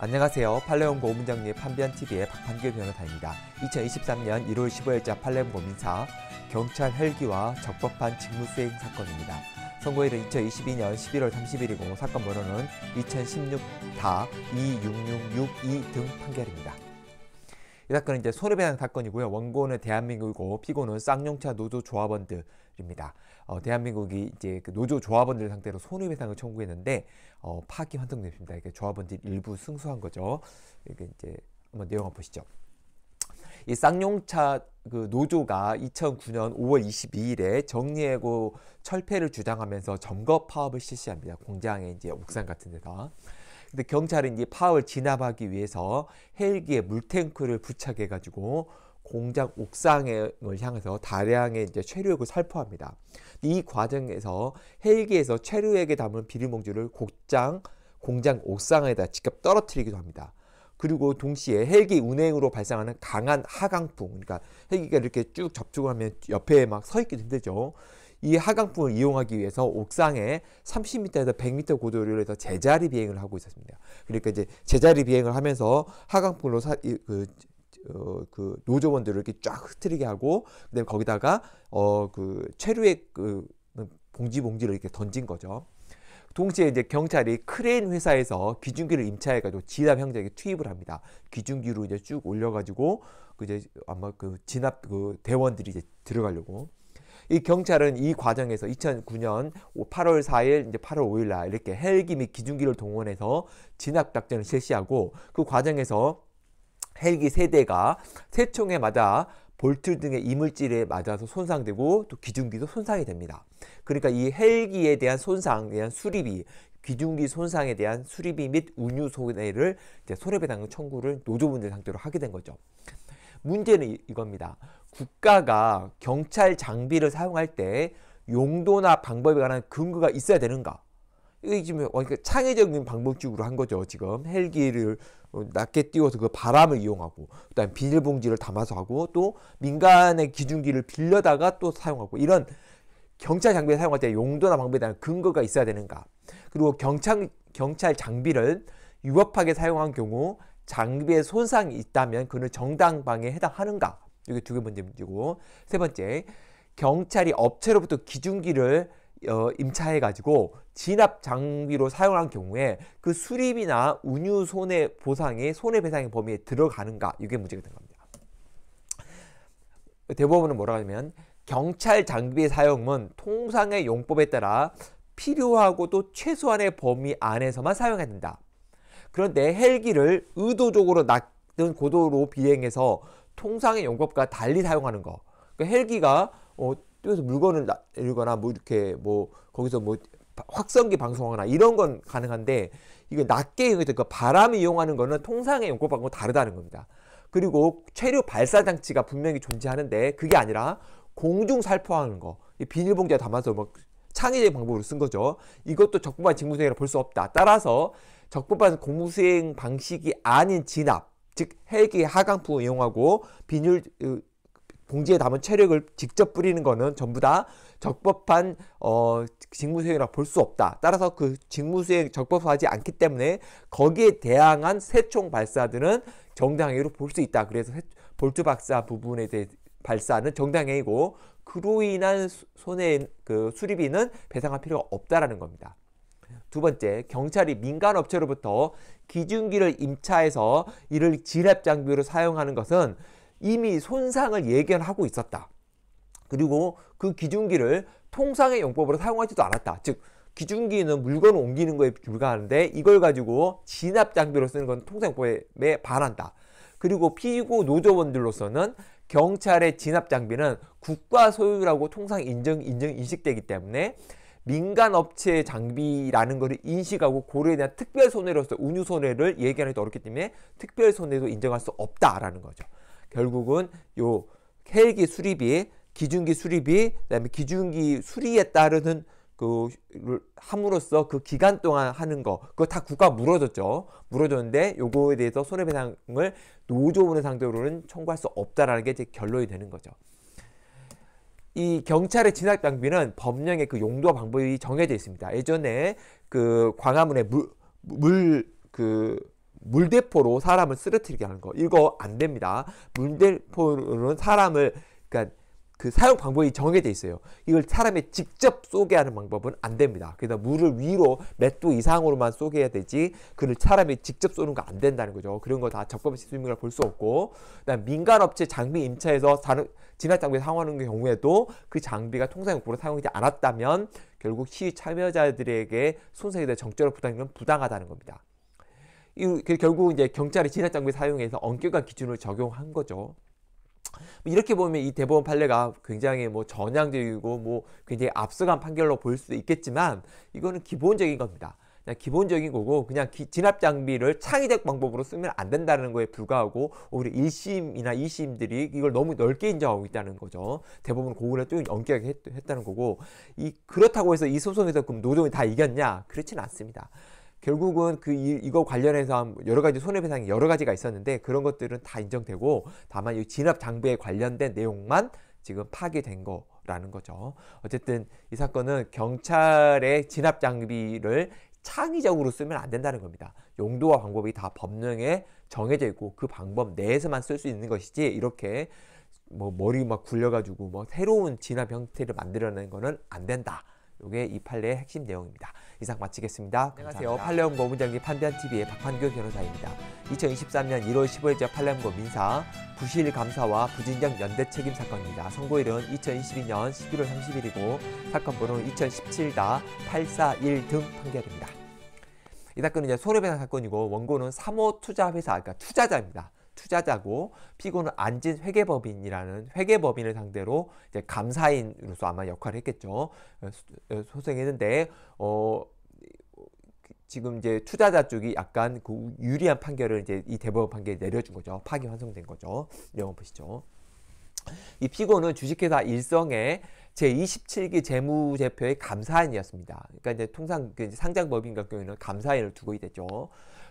안녕하세요. 팔레온고 문정리 판변TV의 박판규 변호사입니다. 2023년 1월 15일자 팔레온고 민사 경찰 헬기와 적법한 직무수행 사건입니다. 선고일은 2022년 11월 30일이고 사건 번호는 2 0 1 6 26662 등 판결입니다. 이 사건은 이제 손해배상 사건이고요. 원고는 대한민국이고 피고는 쌍용차 노조 조합원들입니다. 어, 대한민국이 이제 그 노조 조합원들 상대로 손해배상을 청구했는데 어, 파기 환송됐습니다. 이게 조합원들 일부 승소한 거죠. 이게 이제 한번 내용 한번 보시죠. 이 쌍용차 그 노조가 2009년 5월 22일에 정리해고 철폐를 주장하면서 점거 파업을 실시합니다. 공장에 이제 옥상 같은 데서. 근데 경찰이 이제 파울 진압하기 위해서 헬기에 물탱크를 부착해 가지고 공장 옥상을 향해서 다량의 이제 최루액을 살포합니다. 이 과정에서 헬기에서 최루액에 담은 비리봉지를 곡장 공장 옥상에다 직접 떨어뜨리기도 합니다. 그리고 동시에 헬기 운행으로 발생하는 강한 하강풍, 그러니까 헬기가 이렇게 쭉 접촉하면 옆에 막서 있기도 힘들죠. 이 하강풍을 이용하기 위해서 옥상에 30m에서 100m 고도를 해서 제자리 비행을 하고 있었습니다. 그러니까 이제 제자리 비행을 하면서 하강풍으로 사, 그, 어, 그 노조원들을 이렇게 쫙 흐트리게 하고 그다음에 거기다가 어, 그 최루의 그 봉지 봉지를 이렇게 던진 거죠. 동시에 이제 경찰이 크레인 회사에서 기준기를 임차해가지고 진압 형제에 투입을 합니다. 기준기로 이제 쭉 올려가지고 그 이제 아마 그 진압 그 대원들이 이제 들어가려고 이 경찰은 이 과정에서 2009년 8월 4일 이제 8월 5일 날 이렇게 헬기 및 기중기를 동원해서 진압 작전을 실시하고 그 과정에서 헬기 세대가 세총에 맞아 볼트 등의 이물질에 맞아서 손상되고 또 기중기도 손상이 됩니다. 그러니까 이 헬기에 대한 손상에 대한 수리비 기중기 손상에 대한 수리비 및 운유 손해를 이제 손해배상 청구를 노조분들 상태로 하게 된 거죠. 문제는 이, 이겁니다. 국가가 경찰 장비를 사용할 때 용도나 방법에 관한 근거가 있어야 되는가? 이게 지금 어, 그러니까 창의적인 방법적으로 한 거죠. 지금 헬기를 어, 낮게 띄워서 그 바람을 이용하고 그다음 비닐봉지를 담아서 하고 또 민간의 기중기를 빌려다가 또 사용하고 이런 경찰 장비를 사용할 때 용도나 방법에 대한 근거가 있어야 되는가? 그리고 경찰 경찰 장비를 유법하게 사용한 경우 장비에 손상이 있다면 그는 정당방에 해당하는가? 이게 두개 번째 문제고 세 번째 경찰이 업체로부터 기준기를 어, 임차해 가지고 진압 장비로 사용한 경우에 그 수리비나 운유 손해 보상의 손해배상의 범위에 들어가는가 이게 문제가 된 겁니다. 대법원은 뭐라 하냐면 경찰 장비의 사용은 통상의 용법에 따라 필요하고 또 최소한의 범위 안에서만 사용해야 된다. 그런데 헬기를 의도적으로 낮은 고도로 비행해서 통상의 용법과 달리 사용하는 거. 그러니까 헬기가 어, 뛰어서 물건을 날거나 뭐 이렇게 뭐 거기서 뭐 확성기 방송하거나 이런 건 가능한데 이거 낮게 이용해서 그 바람을 이용하는 거는 통상의 용법하고 다르다는 겁니다. 그리고 체류 발사 장치가 분명히 존재하는데 그게 아니라 공중 살포하는 거 비닐봉지에 담아서 막 뭐 창의적인 방법으로 쓴 거죠. 이것도 적법한 직무수행이라 볼수 없다. 따라서 적법한 공무수행 방식이 아닌 진압 즉 헬기 하강풍을 이용하고 비닐 봉지에 담은 체력을 직접 뿌리는 것은 전부 다 적법한 어, 직무수행이라 볼 수 없다. 따라서 그 직무수행 적법하지 않기 때문에 거기에 대항한 세총 발사들은 정당행위로 볼 수 있다. 그래서 볼트 박사 부분에 대해 발사는 정당행위고 그로 인한 손해 그 수리비는 배상할 필요가 없다라는 겁니다. 두 번째, 경찰이 민간 업체로부터 기준기를 임차해서 이를 진압 장비로 사용하는 것은 이미 손상을 예견하고 있었다. 그리고 그 기준기를 통상의 용법으로 사용하지도 않았다. 즉 기준기는 물건을 옮기는 거에 불과하는데 이걸 가지고 진압 장비로 쓰는 건 통상법에 반한다. 그리고 피고 노조원들로서는 경찰의 진압 장비는 국가 소유라고 통상 인정 인정 인식되기 때문에 민간 업체의 장비라는 것을 인식하고 고려에 대한 특별 손해로서 운유 손해를 얘기하는 게 어렵기 때문에 특별 손해도 인정할 수 없다라는 거죠. 결국은 요 헬기 수리비, 기준기 수리비, 그다음에 기준기 수리에 따르는 그 함으로써 그 기간 동안 하는 거 그거 다 국가 물어졌죠물어졌는데 요거에 대해서 손해배상을 노조원의 상대로는 청구할 수 없다라는 게 제 결론이 되는 거죠. 이 경찰의 진압 장비는 법령의 그용도 방법이 정해져 있습니다. 예전에 그 광화문에 물, 물, 그, 물대포로 사람을 쓰러뜨리게 하는 거. 이거 안 됩니다. 물대포로는 사람을, 그니까 그 사용 방법이 정해져 있어요. 이걸 사람이 직접 쏘게 하는 방법은 안 됩니다. 그래서 물을 위로 몇 도 이상으로만 쏘게 해야 되지 그를 사람이 직접 쏘는 거 안 된다는 거죠. 그런 거 다 적법 시스템이볼수 없고 그다음 민간 업체 장비 임차에서 진압 장비 사용하는 경우에도 그 장비가 통상 용도로 사용되지 않았다면 결국 시 참여자들에게 손상에 대해 정적으로 부당한 건 부당하다는 겁니다. 이 그 결국 이제 경찰이 진압 장비 사용해서 엄격한 기준을 적용한 거죠. 뭐 이렇게 보면 이 대법원 판례가 굉장히 뭐 전향적이고 뭐 굉장히 앞서간 판결로 보일 수도 있겠지만 이거는 기본적인 겁니다. 그냥 기본적인 거고 그냥 기, 진압 장비를 창의적 방법으로 쓰면 안 된다는 거에 불과하고 오히려 1심이나 2심들이 이걸 너무 넓게 인정하고 있다는 거죠. 대부분 고구려 좀 엄격하게 했, 했다는 거고 이 그렇다고 해서 이 소송에서 그럼 노동이 다 이겼냐? 그렇진 않습니다. 결국은 그 이, 거 관련해서 여러 가지 손해배상이 여러 가지가 있었는데 그런 것들은 다 인정되고 다만 이 진압 장부에 관련된 내용만 지금 파괴된 거라는 거죠. 어쨌든 이 사건은 경찰의 진압 장비를 창의적으로 쓰면 안 된다는 겁니다. 용도와 방법이 다 법령에 정해져 있고 그 방법 내에서만 쓸 수 있는 것이지 이렇게 뭐 머리 막 굴려가지고 뭐 새로운 진압 형태를 만들어낸 거는 안 된다. 이게 이 판례의 핵심 내용입니다. 이상 마치겠습니다. 안녕하세요. 판례연구 본부장님 판대 t v 의 박환규 변호사입니다. 2023년 1월 15일자 판례연구 민사 부실 감사와 부진정 연대 책임 사건입니다. 선고일은 2022년 11월 30일이고 사건 번호는 2017-841등 판결입니다. 이 사건은 이제 손해배상 사건이고 원고는 3호 투자회사, 그러니까 투자자입니다. 투자자고 피고는 안진 회계법인이라는 회계법인을 상대로 이제 감사인으로서 아마 역할을 했겠죠. 어, 어, 소송했는데 어 지금 이제 투자자 쪽이 약간 그 유리한 판결을 이제 이 대법원 판결 내려준 거죠. 파기 환송된 거죠. 영업 보시죠. 이 피고는 주식회사 일성의 제27기 재무제표의 감사인이었습니다. 그러니까 이제 통상 그 상장법인 같은 경우에는 감사인을 두고 있겠죠.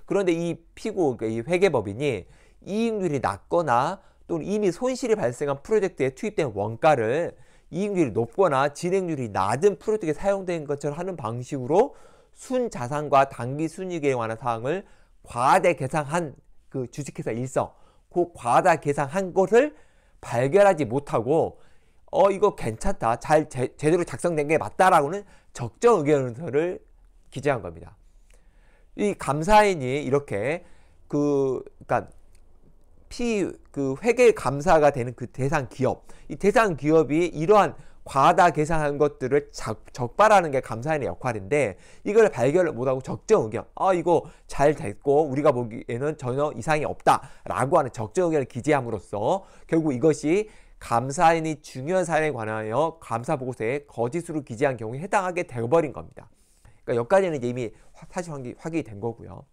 그런데 이 피고, 그러니까 이 회계법인이 이익률이 낮거나 또는 이미 손실이 발생한 프로젝트에 투입된 원가를 이익률이 높거나 진행률이 낮은 프로젝트에 사용된 것처럼 하는 방식으로 순자산과 단기 순이익에 관한 사항을 과대 계상한 그 주식회사 일성 그 과다 계상한 것을 발견하지 못하고 어 이거 괜찮다 잘 제, 제대로 작성된 게 맞다라고는 적정 의견서를 기재한 겁니다. 이 감사인이 이렇게 그 그러니까 피그 회계 감사가 되는 그 대상 기업 이 대상 기업이 이러한 과다 계산한 것들을 적발하는 게 감사인의 역할인데 이걸 발견을 못하고 적정 의견 아 이거 잘 됐고 우리가 보기에는 전혀 이상이 없다라고 하는 적정 의견을 기재함으로써 결국 이것이 감사인이 중요한 사안에 관하여 감사 보고서에 거짓으로 기재한 경우에 해당하게 되어버린 겁니다. 그러니까 여기까지는 이미 사실 확인이 된 거고요.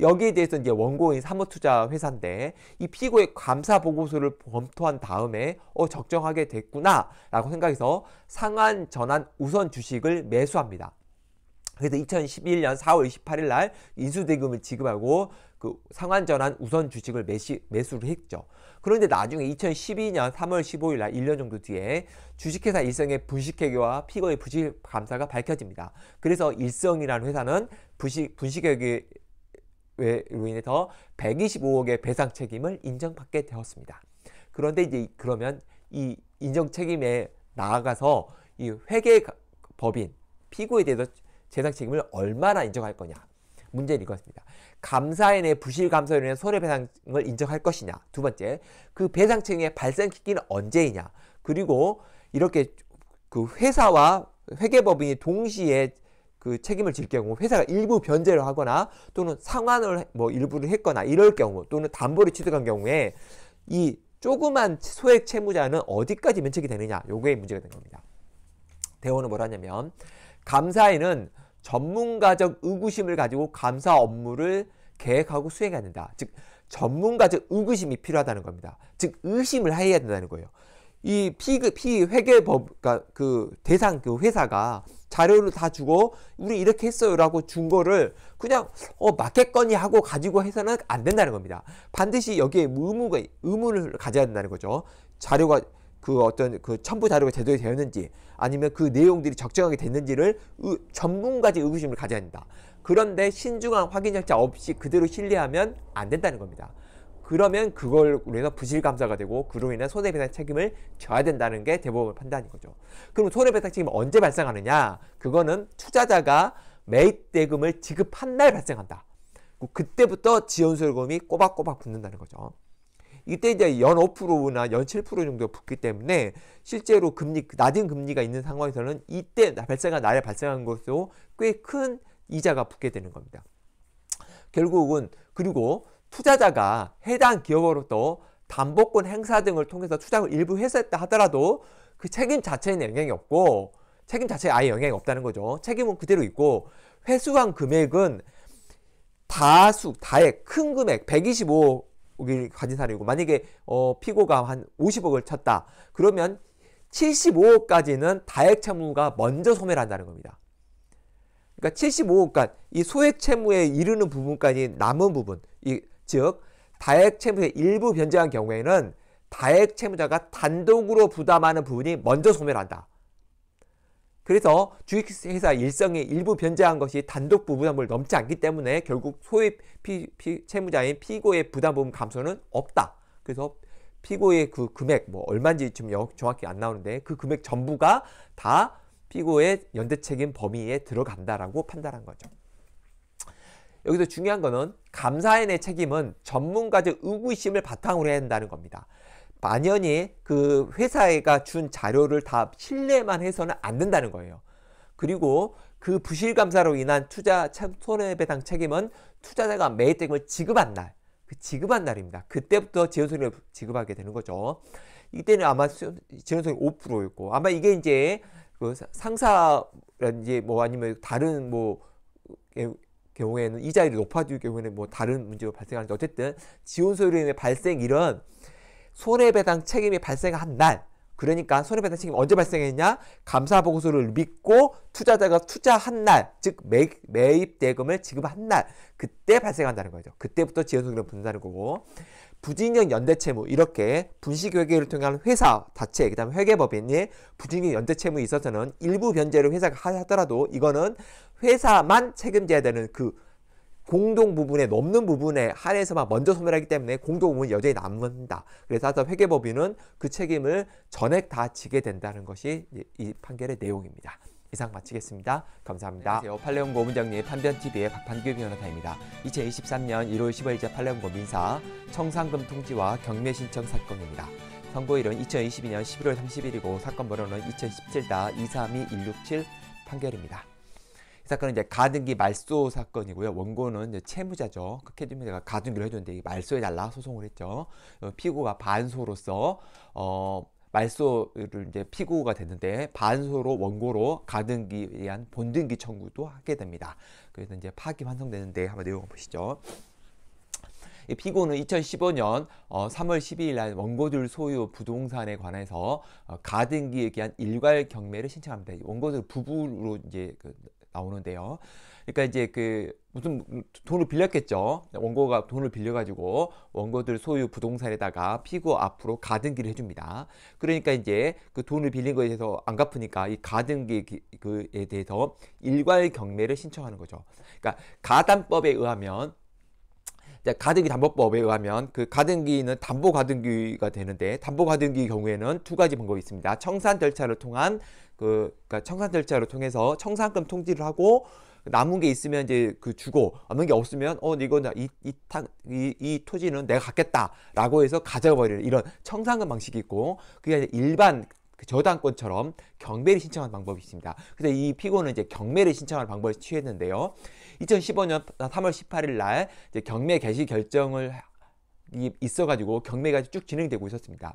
여기에 대해서 이제 원고인 사모투자회사인데 이 피고의 감사 보고서를 검토한 다음에 어 적정하게 됐구나라고 생각해서 상한 전환 우선 주식을 매수합니다. 그래서 2011년 4월 28일 날 인수대금을 지급하고 그 상환전환 우선 주식을 매시, 매수를 했죠. 그런데 나중에 2012년 3월 15일 날 1년 정도 뒤에 주식회사 일성의 분식회계와 피고의 부실 감사가 밝혀집니다. 그래서 일성이라는 회사는 부식 분식회계 외로 인해서 125억의 배상 책임을 인정받게 되었습니다. 그런데 이제 그러면 이 인정 책임에 나아가서 이 회계 법인 피고에 대해서 재상 책임을 얼마나 인정할 거냐 문제는 이것입니다. 감사인의 부실 감사로 인한 손해배상을 인정할 것이냐 두 번째 그 배상 책임의 발생 기기는 언제이냐 그리고 이렇게 그 회사와 회계법인이 동시에 그 책임을 질 경우 회사가 일부 변제를 하거나 또는 상환을 뭐 일부를 했거나 이럴 경우 또는 담보를 취득한 경우에 이 조그만 소액 채무자는 어디까지 면책이 되느냐 요게 문제가 된 겁니다. 대원은 뭐라냐면 감사인은 전문가적 의구심을 가지고 감사 업무를 계획하고 수행해야 된다. 즉 전문가적 의구심이 필요하다는 겁니다. 즉 의심을 해야 된다는 거예요. 이 피, 피 회계법 그러니까 그 대상 그 회사가 자료를 다 주고 우리 이렇게 했어요라고 준 거를 그냥 어 맞겠거니 하고 가지고 해서는 안 된다는 겁니다. 반드시 여기에 의무가 의무를 가져야 된다는 거죠. 자료가 그 어떤 그 첨부 자료가 제대로 되었는지 아니면 그 내용들이 적정하게 됐는지를 의, 전문가지 의구심을 가져야 된다. 그런데 신중한 확인 절차 없이 그대로 신뢰하면 안 된다는 겁니다. 그러면 그걸 로 인해서 부실감사가 되고 그로 인해 손해배상 책임을 져야 된다는 게 대법원 판단인 거죠. 그럼 손해배상 책임은 언제 발생하느냐? 그거는 투자자가 매입 대금을 지급한 날 발생한다. 그 그때부터 지연세금이 꼬박꼬박 붙는다는 거죠. 이때 이제 연 5%나 연 7% 정도 붙기 때문에 실제로 금리 낮은 금리가 있는 상황에서는 이때 발생한 날에 발생한 것으로 꽤 큰 이자가 붙게 되는 겁니다. 결국은 그리고 투자자가 해당 기업으로부터 담보권 행사 등을 통해서 투자금 일부 회수했다 하더라도 그 책임 자체에는 영향이 없고 책임 자체에 아예 영향이 없다는 거죠. 책임은 그대로 있고 회수한 금액은 다수, 다액, 큰 금액 125억을 가진 사람이고 만약에 어, 피고가 한 50억을 쳤다. 그러면 75억까지는 다액 채무가 먼저 소멸 한다는 겁니다. 그러니까 75억까지 이 소액 채무에 이르는 부분까지 남은 부분 이즉 다액 채무의 일부 변제한 경우에는 다액 채무자가 단독으로 부담하는 부분이 먼저 소멸한다. 그래서 주식회사 일성의 일부 변제한 것이 단독 부부담을 넘지 않기 때문에 결국 소위 피, 피, 채무자인 피고의 부담부분 감소는 없다. 그래서 피고의 그 금액 뭐 얼마인지 지금 정확히 안 나오는데 그 금액 전부가 다 피고의 연대 책임 범위에 들어간다라고 판단한 거죠. 여기서 중요한 거는 감사인의 책임은 전문가적 의구심을 바탕으로 해야 한다는 겁니다. 만연히 그 회사가 준 자료를 다 신뢰만 해서는 안 된다는 거예요. 그리고 그 부실 감사로 인한 투자 손해배당 책임은 투자자가 매입금을 지급한 날, 그 지급한 날입니다. 그때부터 지원손익 지급하게 되는 거죠. 이때는 아마 지원손이 5%였고 아마 이게 이제 그 상사라든지 뭐 아니면 다른 뭐 예, 경우에는 이자율이 높아질 경우에는 뭐 다른 문제가 발생하는데 어쨌든 지원 소유로 인해 발생일은 손해배당 책임이 발생한 날 그러니까 손해배당 책임 언제 발생했냐? 감사 보고서를 믿고 투자자가 투자한 날, 즉 매, 입 대금을 지급한 날, 그때 발생한다는 거죠. 그때부터 지연소득을 분다는 거고 부진경 연대채무 이렇게 분식회계를 통한 회사 자체, 그다음 에 회계법인이 부진경 연대채무에 있어서는 일부 변제를 회사가 하더라도 이거는 회사만 책임져야 되는 그 공동 부분에 넘는 부분에 한해서만 먼저 소멸하기 때문에 공동 부분이 여전히 남는다. 그래서 회계법인은 그 책임을 전액 다 지게 된다는 것이 이 판결의 내용입니다. 이상 마치겠습니다. 감사합니다. 네, 안녕하세요. 팔레온 고문장님 판변TV의 박판규 변호사입니다. 2023년 1월 15일자 팔레온고 민사 청산금 통지와 경매 신청 사건입니다. 선고일은 2022년 11월 30일이고 사건 번호는 2 0 1 7 232167 판결입니다. 사건은 이제 가등기 말소 사건이고요. 원고는 이제 채무자죠. 그 캐디미가 가등기를 해줬는데 이 말소해달라 소송을 했죠. 어, 피고가 반소로서 어 말소를 이제 피고가 됐는데 반소로 원고로 가등기에 대한 본등기 청구도 하게 됩니다. 그래서 이제 파기 환송되는데 한번 내용 보시죠. 이 피고는 2015년 어, 3월 12일 날 원고들 소유 부동산에 관해서 어, 가등기에 대한 일괄 경매를 신청합니다. 원고들 부부로 이제 그, 나오는데요. 그러니까 이제 그 무슨 돈을 빌렸겠죠. 원고가 돈을 빌려가지고 원고들 소유 부동산에다가 피고 앞으로 가등기를 해줍니다. 그러니까 이제 그 돈을 빌린 거에 대해서 안 갚으니까 이 가등기에 대해서 일괄 경매를 신청하는 거죠. 그러니까 가담법에 의하면 가등기 담보법에 의하면 그 가등기는 담보 가등기가 되는데 담보 가등기 경우에는 두 가지 방법이 있습니다. 청산 절차를 통한 그, 그러니까 청산 절차를 통해서 청산금 통지를 하고 남은 게 있으면 이제 그 주고 남은 게 없으면 어 이거 이이이 이, 이 토지는 내가 갖겠다라고 해서 가져버리는 이런 청산금 방식이 있고 그게 이제 일반 그 저당권처럼 경매를 신청하는 방법이 있습니다. 그래서 이 피고는 이제 경매를 신청하는 방법을 취했는데요. 2015년 3월 18일 날 이제 경매 개시 결정을 있어가지고 경매가 쭉 진행되고 있었습니다.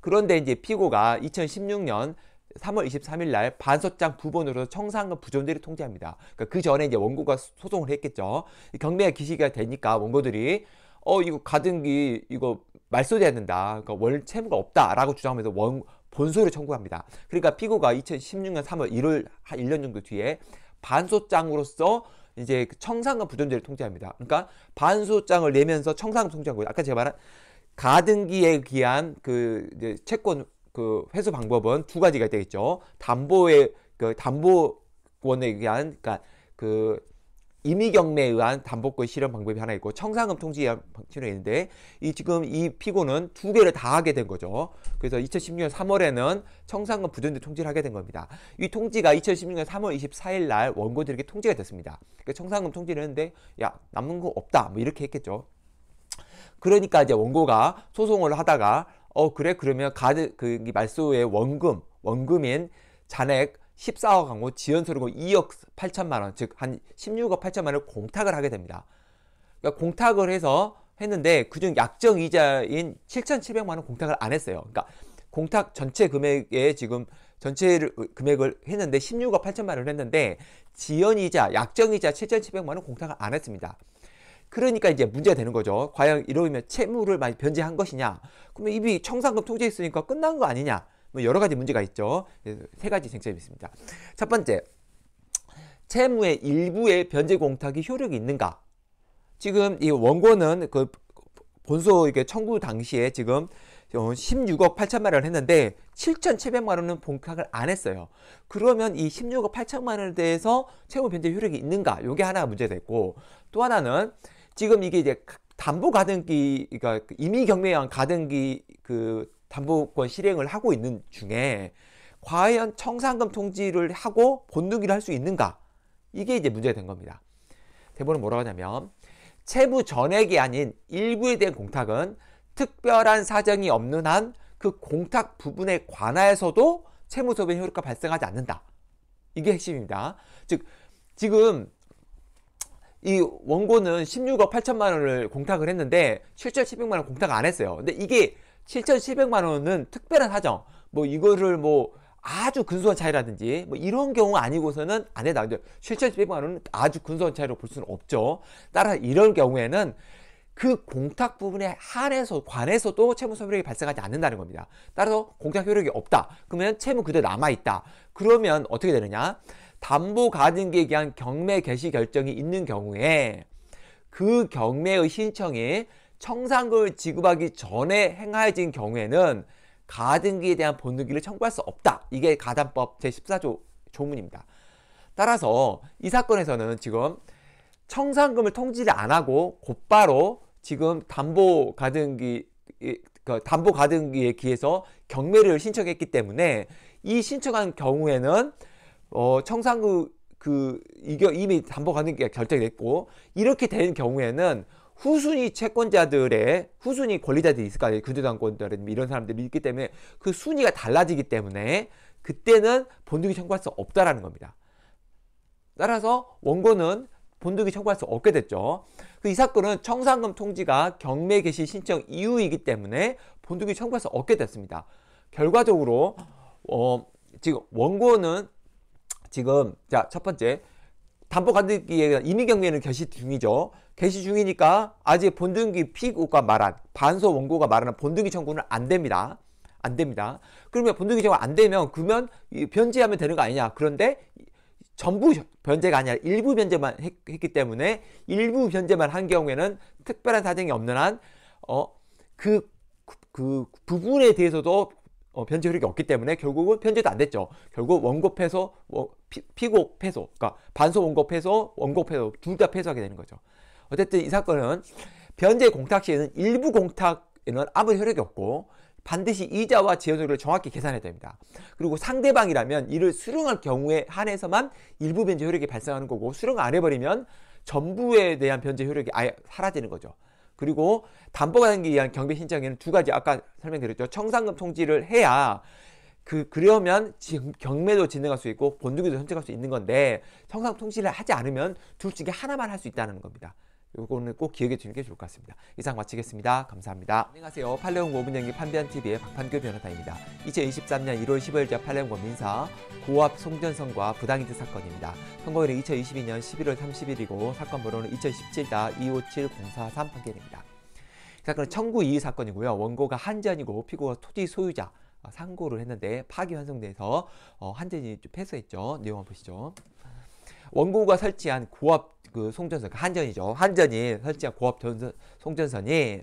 그런데 이제 피고가 2016년 3월 23일 날 반소장 부본으로 청산금 부존들이 통제합니다. 그러니까 그 전에 이제 원고가 소송을 했겠죠. 경매가 기시가 되니까 원고들이 어 이거 가등기 이거 말소돼야 된다. 그러니까 월 채무가 없다라고 주장하면서 원 본소를 청구합니다. 그러니까 피고가 2016년 3월 1월 한 1년 정도 뒤에 반소장으로서 이제 그 청산과 부존재를 통제합니다. 그러니까 반소장을 내면서 청산을 통제한 거예요. 아까 제가 말한 가등기에 기한 그 채권 그 회수 방법은 두 가지가 되겠죠. 담보의 그담보권에 의한 그러니까 그 임의 경매에 의한 담보권 실현 방법이 하나 있고 청산금 통지에 방침이 있는데 이 지금 이 피고는 두 개를 다 하게 된 거죠. 그래서 2016년 3월에는 청산금 부존재 통지를 하게 된 겁니다. 이 통지가 2016년 3월 24일 날 원고들에게 통지가 됐습니다. 그러니까 청산금 통지를 했는데 야 남는 거 없다 뭐 이렇게 했겠죠. 그러니까 이제 원고가 소송을 하다가 어 그래 그러면 가드 그 말소의 원금 원금인 잔액 14억 하고 지연소득금 2억 그 8천만 원, 즉 한 16억 8천만 원을 공탁을 하게 됩니다. 그러니까 공탁을 해서 했는데 그중 약정 이자인 7,700만 원 공탁을 안 했어요. 그러니까 공탁 전체 금액에 지금 전체 금액을 했는데 16억 8천만 원을 했는데 지연 이자, 약정 이자 7,700만 원 공탁을 안 했습니다. 그러니까 이제 문제가 되는 거죠. 과연 이러면 채무를 많이 변제한 것이냐? 그러면 이미 청산금 통제했으니까 끝난 거 아니냐? 뭐 여러 가지 문제가 있죠. 세 가지 쟁점이 있습니다. 첫 번째, 채무의 일부의 변제 공탁이 효력이 있는가? 지금 이 원고는 그 본소 이게 청구 당시에 지금 16억 8천만 원을 했는데 7,700만 원은 본탁을 안 했어요. 그러면 이 16억 8천만 원에 대해서 채무 변제 효력이 있는가? 요게 하나 문제됐고또 하나는 지금 이게 이제 담보 가등기, 그러니까 임의 그 경매형 가등기 그 담보권 실행을 하고 있는 중에 과연 청산금 통지를 하고 본등기를 할 수 있는가? 이게 이제 문제가 된 겁니다. 대본은 뭐라고 하냐면 채무 전액이 아닌 일부에 대한 공탁은 특별한 사정이 없는 한 그 공탁 부분에 관하여서도 채무소변 효력과 발생하지 않는다. 이게 핵심입니다. 즉 지금 이 원고는 16억 8천만 원을 공탁을 했는데 7,700만 원 공탁 안 했어요. 근데 이게 7,700만 원은 특별한 사정. 뭐 이거를 뭐 아주 근소한 차이라든지 뭐 이런 경우 아니고서는 안 해다. 7,700만 원은 아주 근소한 차이로 볼 수는 없죠. 따라 서 이런 경우에는 그 공탁 부분에 한해서 관해서도 채무 소멸액이 발생하지 않는다는 겁니다. 따라서 공탁 효력이 없다. 그러면 채무 그대로 남아 있다. 그러면 어떻게 되느냐? 담보 가등기에 대한 경매 개시 결정이 있는 경우에 그 경매의 신청이 청산금을 지급하기 전에 행하여진 경우에는 가등기에 대한 본등기를 청구할 수 없다. 이게 가담법 제14조 조문입니다. 따라서 이 사건에서는 지금 청산금을 통지를 안 하고 곧바로 지금 담보 가등기 그 담보 가등기에 기해서 경매를 신청했기 때문에 이 신청한 경우에는 어, 청산구 그 이겨 이미 담보 가는 게 결정됐고 이렇게 된 경우에는 후순위 채권자들의 후순위 권리자들이 있을 거 아니에요. 근저당권자라든지 뭐 이런 사람들이 있기 때문에 그 순위가 달라지기 때문에 그때는 본등기 청구할 수 없다라는 겁니다. 따라서 원고는 본등기 청구할 수 없게 됐죠. 그 이 사건은 청산금 통지가 경매 개시 신청 이후이기 때문에 본등기 청구할 수 없게 됐습니다. 결과적으로 어, 지금 원고는 지금 자 첫 번째 담보 가등기에 대한 임의 경매는 개시 중이죠. 개시 중이니까 아직 본등기 피고가 말한 반소 원고가 말하는 본등기 청구는 안 됩니다. 안 됩니다. 그러면 본등기 청구 안 되면 그러면 변제하면 되는 거 아니냐. 그런데 전부 변제가 아니라 일부 변제만 했, 기 때문에 일부 변제만 한 경우에는 특별한 사정이 없는 한 어 그그 그 부분에 대해서도 어, 변제 효력이 없기 때문에 결국은 변제도 안 됐죠. 결국 원고 패소, 어, 피, 고 패소, 그러니까 반소 원고 패소, 원고 패소 둘 다 패소하게 되는 거죠. 어쨌든 이 사건은 변제 공탁 시에는 일부 공탁에는 아무 효력이 없고 반드시 이자와 지연율을 정확히 계산해야 됩니다. 그리고 상대방이라면 이를 수령할 경우에 한해서만 일부 변제 효력이 발생하는 거고 수령 안 해버리면 전부에 대한 변제 효력이 아예 사라지는 거죠. 그리고 담보가 생기기 위한 경비 신청에는 두 가지 아까 설명드렸죠. 청산금 통지를 해야 그 그러면 지금 경매도 진행할 수 있고 본등기도 선택할 수 있는 건데 청산금 통지를 하지 않으면 둘 중에 하나만 할 수 있다는 겁니다. 요거는 꼭 기억해 주는 게 좋을 것 같습니다. 이상 마치겠습니다. 감사합니다. 안녕하세요. 팔레옹 고문연기 판비안 t v 의 박판규 변호사입니다. 2023년 1월 15일자 팔레옹고 민사 고압 송전선과 부당이득 사건입니다. 선거일은 2022년 11월 30일이고 사건 번호는 2017-257043 판결입니다. 사건은 청구 이의 사건이고요. 원고가 한전이고 피고가 토지 소유자 아, 상고를 했는데 파기환송돼서 어, 한전이 좀 패소했죠. 내용 한번 보시죠. 원고가 설치한 고압 그 송전선, 그 한전이죠. 한전이 설치한 고압 전선, 송전선이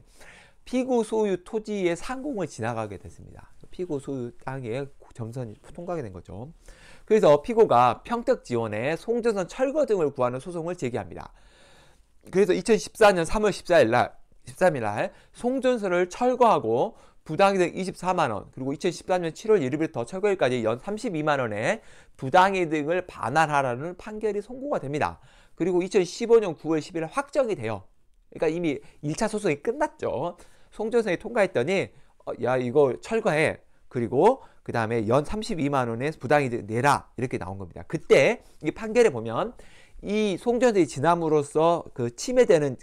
피고 소유 토지의 상공을 지나가게 됐습니다. 피고 소유 땅에 점선이 통과하게 된 거죠. 그래서 피고가 평택 지원에 송전선 철거 등을 구하는 소송을 제기합니다. 그래서 2014년 3월 14일 날, 13일 날 송전선을 철거하고 부당이득 24만원 그리고 2013년 7월 1일부터 철거일까지 연 32만원의 부당이득을 반환하라는 판결이 선고가 됩니다. 그리고 2015년 9월 10일 확정이 돼요. 그러니까 이미 1차 소송이 끝났죠. 송전선이 통과했더니 어, 야 이거 철거해. 그리고 그 다음에 연 32만 원의 부당이득 내라 이렇게 나온 겁니다. 그때 이 판결에 보면 이 송전선이 지남으로써 그 침해되는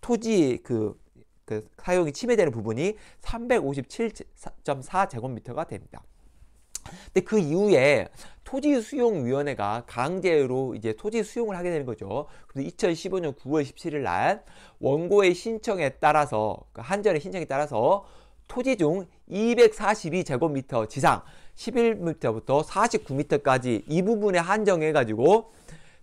토지 그, 그 사용이 침해되는 부분이 357.4 제곱미터가 됩니다. 근데 그 이후에 토지 수용 위원회가 강제로 이제 토지 수용을 하게 되는 거죠. 그래서 2015년 9월 17일 날 원고의 신청에 따라서 그러니까 한전의 신청에 따라서 토지 중 242제곱미터 지상 11m부터 49m까지 이 부분에 한정해 가지고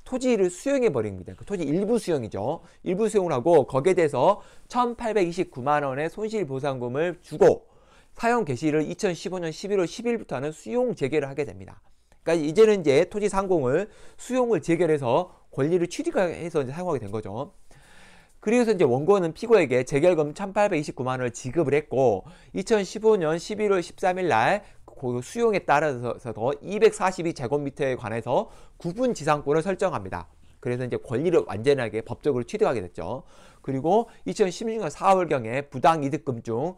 토지를 수용해 버립니다. 그 토지 일부 수용이죠. 일부 수용을 하고 거기에 대해서 1,829만 원의 손실 보상금을 주고 사용 개시를 2015년 11월 10일부터 는 수용 재개를 하게 됩니다. 그러니까 이제는 이제 토지 상공을 수용을 재결해서 권리를 취득해서 이제 사용하게 된 거죠. 그리서 이제 원고는 피고에게 재결금 1829만 원을 지급을 했고 2015년 11월 13일 날 그 수용에 따라서 242제곱미터에 관해서 구분 지상권을 설정합니다. 그래서 이제 권리를 완전하게 법적으로 취득하게 됐죠. 그리고 2016년 4월경에 부당이득금 중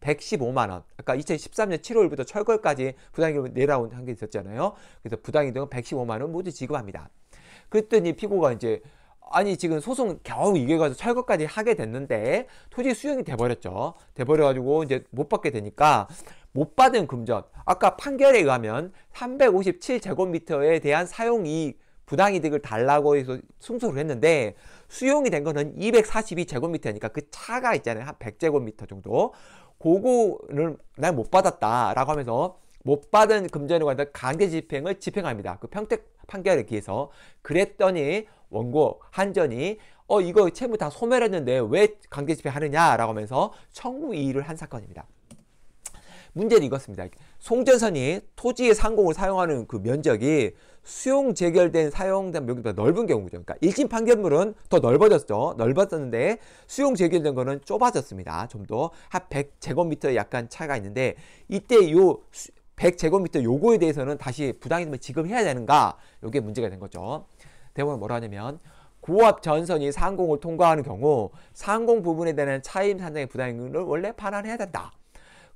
115만 원. 아까 2013년 7월부터 철거까지 부당이득을 내다온한 게 있었잖아요. 그래서 부당이득은 115만 원 모두 지급합니다. 그랬더니 피고가 이제 아니 지금 소송 겨우 이겨가서 철거까지 하게 됐는데 토지 수용이 돼버렸죠. 돼버려가지고 이제 못 받게 되니까 못 받은 금전. 아까 판결에 의하면 357제곱미터에 대한 사용이익 부당이득을 달라고 해서 승소를 했는데 수용이 된 거는 242제곱미터니까 그 차가 있잖아요. 한 100제곱미터 정도. 그거를 난못 받았다라고 하면서 못 받은 금전에 관한 강제 집행을 집행합니다. 그 평택 판결에 기해서 그랬더니 원고 한전이 어 이거 채무 다 소멸했는데 왜 강제 집행하느냐라고 하면서 청구 이의를 한 사건입니다. 문제는 이것입니다. 송전선이 토지의 상공을 사용하는 그 면적이 수용 재결된 사용된 면적보다 넓은 경우죠. 그러니까 일진 판결물은 더 넓어졌죠. 넓었었는데 수용 재결된 거는 좁아졌습니다. 좀 더 한 100제곱미터 약간 차가 있는데 이때 요 100제곱미터 요거에 대해서는 다시 부당이득을 지급해야 되는가? 요게 문제가 된 거죠. 대부분 뭐라 하냐면 고압 전선이 상공을 통과하는 경우 상공 부분에 대한 차임 산정의 부당이익을 원래 반환해야 된다.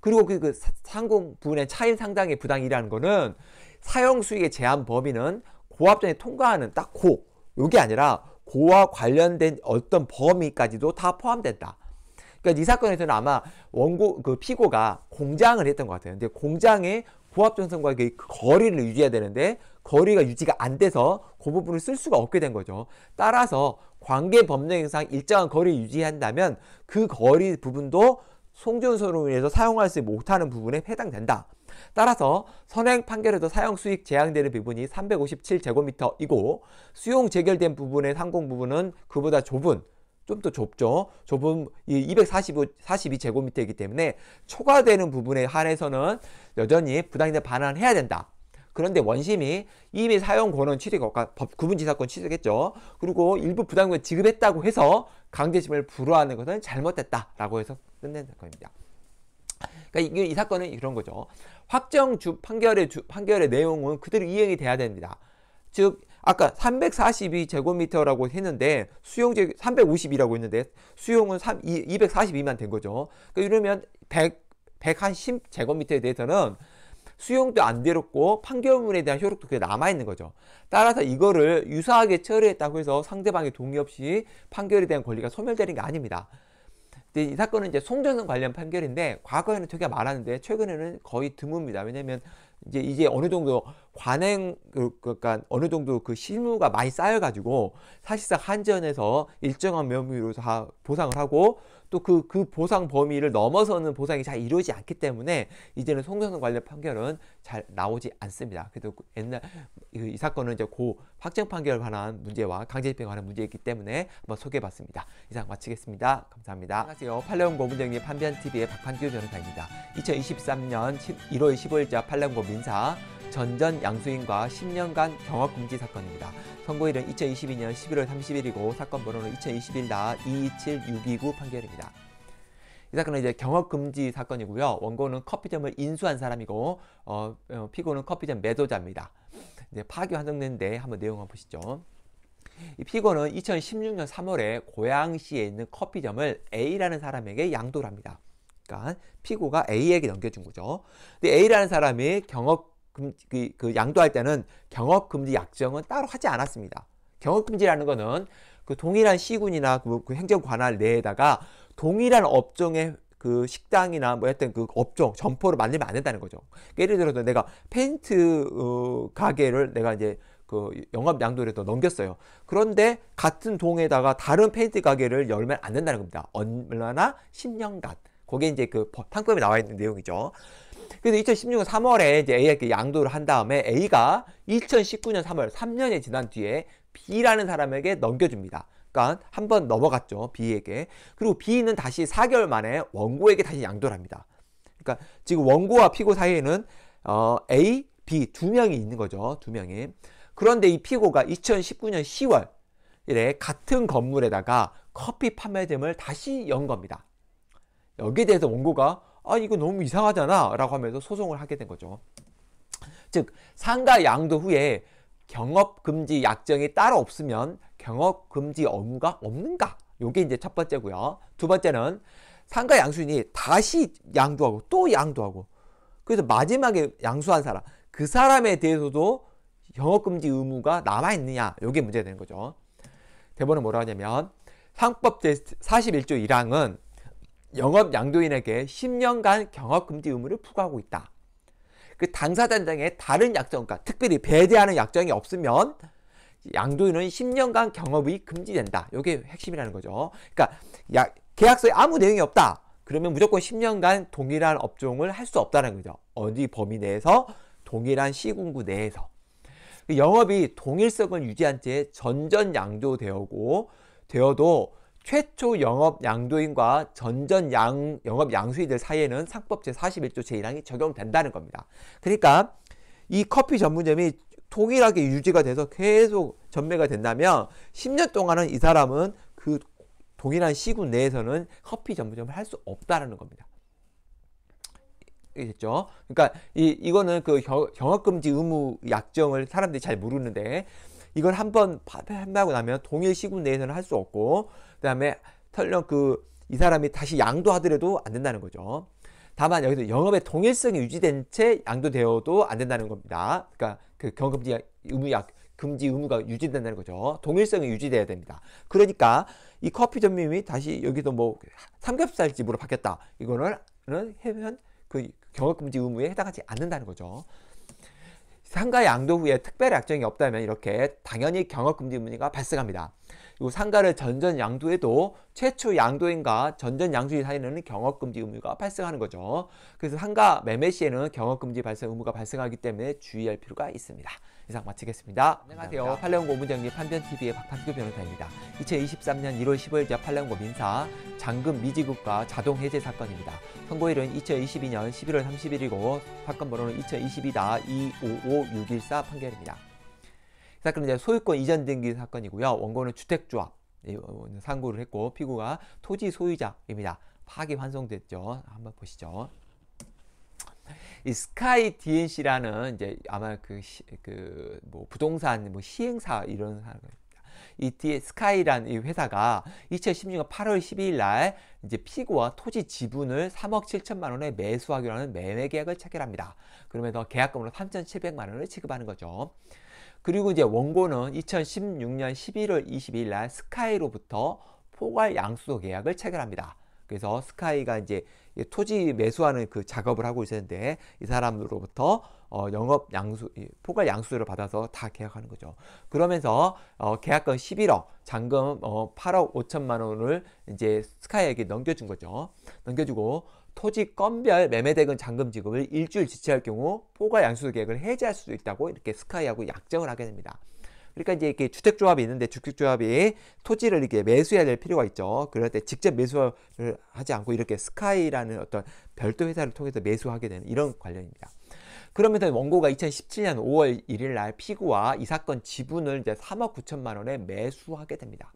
그리고 그, 그 상공 부분의 차인 상당의 부당이라는 거는 사용 수익의 제한 범위는 고압전에 통과하는 딱 고, 요게 아니라 고와 관련된 어떤 범위까지도 다 포함된다. 그러니까 이 사건에서는 아마 원고 그 피고가 공장을 했던 것 같아요. 근데 공장의 고압 전선과의 그 거리를 유지해야 되는데 거리가 유지가 안 돼서 그 부분을 쓸 수가 없게 된 거죠. 따라서 관계 법령상 일정한 거리를 유지한다면 그 거리 부분도 송전선으로 인해서 사용하지 못하는 부분에 해당된다. 따라서 선행 판결에도 사용 수익 제한되는 부분이 357제곱미터이고 수용 재결된 부분의 상공 부분은 그보다 좁은 좀 더 좁죠. 좁은 이 242제곱미터이기 때문에 초과되는 부분에 한해서는 여전히 부당이득 반환해야 된다. 그런데 원심이 이미 사용권은 취득과 어, 구분지사권 취득했죠. 그리고 일부 부담금을 지급했다고 해서 강제심을 불허하는 것은 잘못됐다라고 해서 끝낸 사건입니다. 그러니까 이, 이 사건은 이런 거죠. 확정 주 판결의 주 판결의 내용은 그대로 이행이 돼야 됩니다. 즉 아까 342제곱미터라고 했는데 수용제 3 5 0라고 했는데 수용은 3, 242만 된 거죠. 그러니까 이러면 100 110제곱미터에 대해서는 수용도 안 되었고 판결문에 대한 효력도 그게 남아있는 거죠. 따라서 이거를 유사하게 처리했다고 해서 상대방의 동의 없이 판결에 대한 권리가 소멸되는 게 아닙니다. 근데 이 사건은 이제 송전선 관련 판결인데 과거에는 되게 많았는데 최근에는 거의 드뭅니다. 왜냐면 이제 이제 어느 정도 관행 그, 그, 그러니까 어느 정도 그 실무가 많이 쌓여가지고 사실상 한전에서 일정한 명의로 다 보상을 하고 또그그 그 보상 범위를 넘어서는 보상이 잘 이루어지지 않기 때문에 이제는 송영선 관련 판결은 잘 나오지 않습니다. 그래도 그 옛날 그 이 사건은 이제 고 확정 판결 관한 문제와 강제집행 관한 문제이기 때문에 한번 소개해봤습니다. 이상 마치겠습니다. 감사합니다. 안녕하세요. 팔레온 고문정님 판변TV의 박판규 변호사입니다. 2023년 10, 1월 15일자 팔레온고 민사 전전 양수인과 10년간 경업금지 사건입니다. 선고일은 2022년 11월 30일이고 사건 번호는 2021 227629 판결입니다. 이 사건은 이제 경업금지 사건이고요. 원고는 커피점을 인수한 사람이고 어, 어 피고는 커피점 매도자입니다. 이제 파기 환정된데 한번 내용 한 보시죠. 이 피고는 2016년 3월에 고양시에 있는 커피점을 A라는 사람에게 양도를 합니다. 그러니까 피고가 A에게 넘겨준 거죠. 근데 A라는 사람이 경업 금, 그, 그 양도할 때는 경업금지 약정은 따로 하지 않았습니다. 경업금지라는 거는 그 동일한 시군이나 그, 그 행정 관할 내에다가 동일한 업종의 그 식당이나 뭐 하여튼 그 업종 점포를 만들면 안 된다는 거죠. 그러니까 예를 들어서 내가 페트 어, 가게를 내가 이제 그 영업 양도에도 넘겼어요. 그런데 같은 동에다가 다른 페트 가게를 열면 안 된다는 겁니다. 얼마나 10년간. 그게 이제 그 판급에 나와 있는 내용이죠. 그래서 2016년 3월에 이제 A에게 그 양도를 한 다음에 A가 2019년 3월 3년이 지난 뒤에 B라는 사람에게 넘겨줍니다. 그러니까 한 번 넘어갔죠. B에게. 그리고 B는 다시 4개월 만에 원고에게 다시 양도를 합니다. 그러니까 지금 원고와 피고 사이에는 어, A, B 두 명이 있는 거죠. 두 명이. 그런데 이 피고가 2019년 10월 이래 같은 건물에다가 커피 판매점을 다시 연 겁니다. 여기에 대해서 원고가 아 이거 너무 이상하잖아 라고 하면서 소송을 하게 된 거죠. 즉 상가 양도 후에 경업금지 약정이 따로 없으면 경업금지 업무가 없는가? 요게 이제 첫 번째고요. 두 번째는 상가 양수인이 다시 양도하고 또 양도하고 그래서 마지막에 양수한 사람 그 사람에 대해서도 경업금지 의무가 남아있느냐 요게 문제가 되는 거죠. 대본은 뭐라 하냐면 상법 제41조 1항은 영업 양도인에게 10년간 경업금지 의무를 부과하고 있다. 그 당사단장의 다른 약정과 특별히 배제하는 약정이 없으면 양도인은 10년간 경업이 금지된다. 이게 핵심이라는 거죠. 그러니까 야, 계약서에 아무 내용이 없다. 그러면 무조건 10년간 동일한 업종을 할 수 없다는 거죠. 어디 범위 내에서 동일한 시군구 내에서. 그 영업이 동일성을 유지한 채 전전양도되고 되어도 최초 영업 양도인과 전전 양, 영업 양수인들 사이에는 상법 제41조 제1항이 적용된다는 겁니다. 그러니까 이 커피 전문점이 동일하게 유지가 돼서 계속 전매가 된다면 10년 동안은 이 사람은 그 동일한 시군 내에서는 커피 전문점을 할 수없다라 겁니다. 이겠죠. 그러니까 이 이거는 그 경업 금지 의무 약정을 사람들이 잘 모르는데 이걸 한번 판매하고 나면 동일 시군 내에서는 할 수 없고 그다음에 설령 그 이 사람이 다시 양도하더라도 안 된다는 거죠. 다만 여기서 영업의 동일성이 유지된 채 양도되어도 안 된다는 겁니다. 그러니까 그 경금지 의무 약 금지 의무가 유지된다는 거죠. 동일성이 유지돼야 됩니다. 그러니까 이 커피 전문이 다시 여기도 뭐 삼겹살 집으로 바뀌었다. 이거는 해면 그 경업 금지 의무에 해당하지 않는다는 거죠. 상가 양도 후에 특별 약정이 없다면 이렇게 당연히 경업 금지 의무가 발생합니다. 이 상가를 전전양도해도 최초 양도인과 전전양도인 사이에는 경업금지 의무가 발생하는 거죠. 그래서 상가 매매 시에는 경업금지 발생 의무가 발생하기 때문에 주의할 필요가 있습니다. 이상 마치겠습니다. 안녕하세요. 팔레온 고문장리 판변TV의 박판규 변호사입니다. 2023년 1월 15일자 팔레온고 민사 잔금 미지급과 자동 해제 사건입니다. 선고일은 2022년 11월 30일이고 사건 번호는 2022-255614 판결입니다. 이 사건은 이제 소유권 이전 등기 사건이고요. 원고는 주택조합 어, 상고를 했고 피고가 토지 소유자입니다. 파기 환송됐죠. 한번 보시죠. 이 스카이 DNC라는 이제 아마 그그 그 뭐 부동산 뭐 시행사 이런 사람입니다. 이 뒤에 스카이란 이 회사가 2016년 8월 12일 날 이제 피고와 토지 지분을 3억 7천만 원에 매수하기로 하는 매매 계약을 체결합니다. 그러면서 계약금으로 3,700만 원을 지급하는 거죠. 그리고 이제 원고는 2016년 11월 22일 날 스카이로부터 포괄 양수도 계약을 체결합니다. 그래서 스카이가 이제 토지 매수하는 그 작업을 하고 있었는데 이 사람으로부터 어, 영업 양수, 포괄 양수를 받아서 다 계약하는 거죠. 그러면서 어, 계약금 11억, 잔금 어, 8억 5천만 원을 이제 스카이에게 넘겨준 거죠. 넘겨주고 토지 건별 매매대금 잔금 지급을 일주일 지체할 경우 포괄 양수수 계획을 해제할 수도 있다고 이렇게 스카이하고 약정을 하게 됩니다. 그러니까 이제 이렇게 주택조합이 있는데 주택조합이 토지를 이렇게 매수해야 될 필요가 있죠. 그럴 때 직접 매수를 하지 않고 이렇게 스카이라는 어떤 별도 회사를 통해서 매수하게 되는 이런 관련입니다. 그러면서 원고가 2017년 5월 1일 날 피고와 이 사건 지분을 이제 3억 9천만 원에 매수하게 됩니다.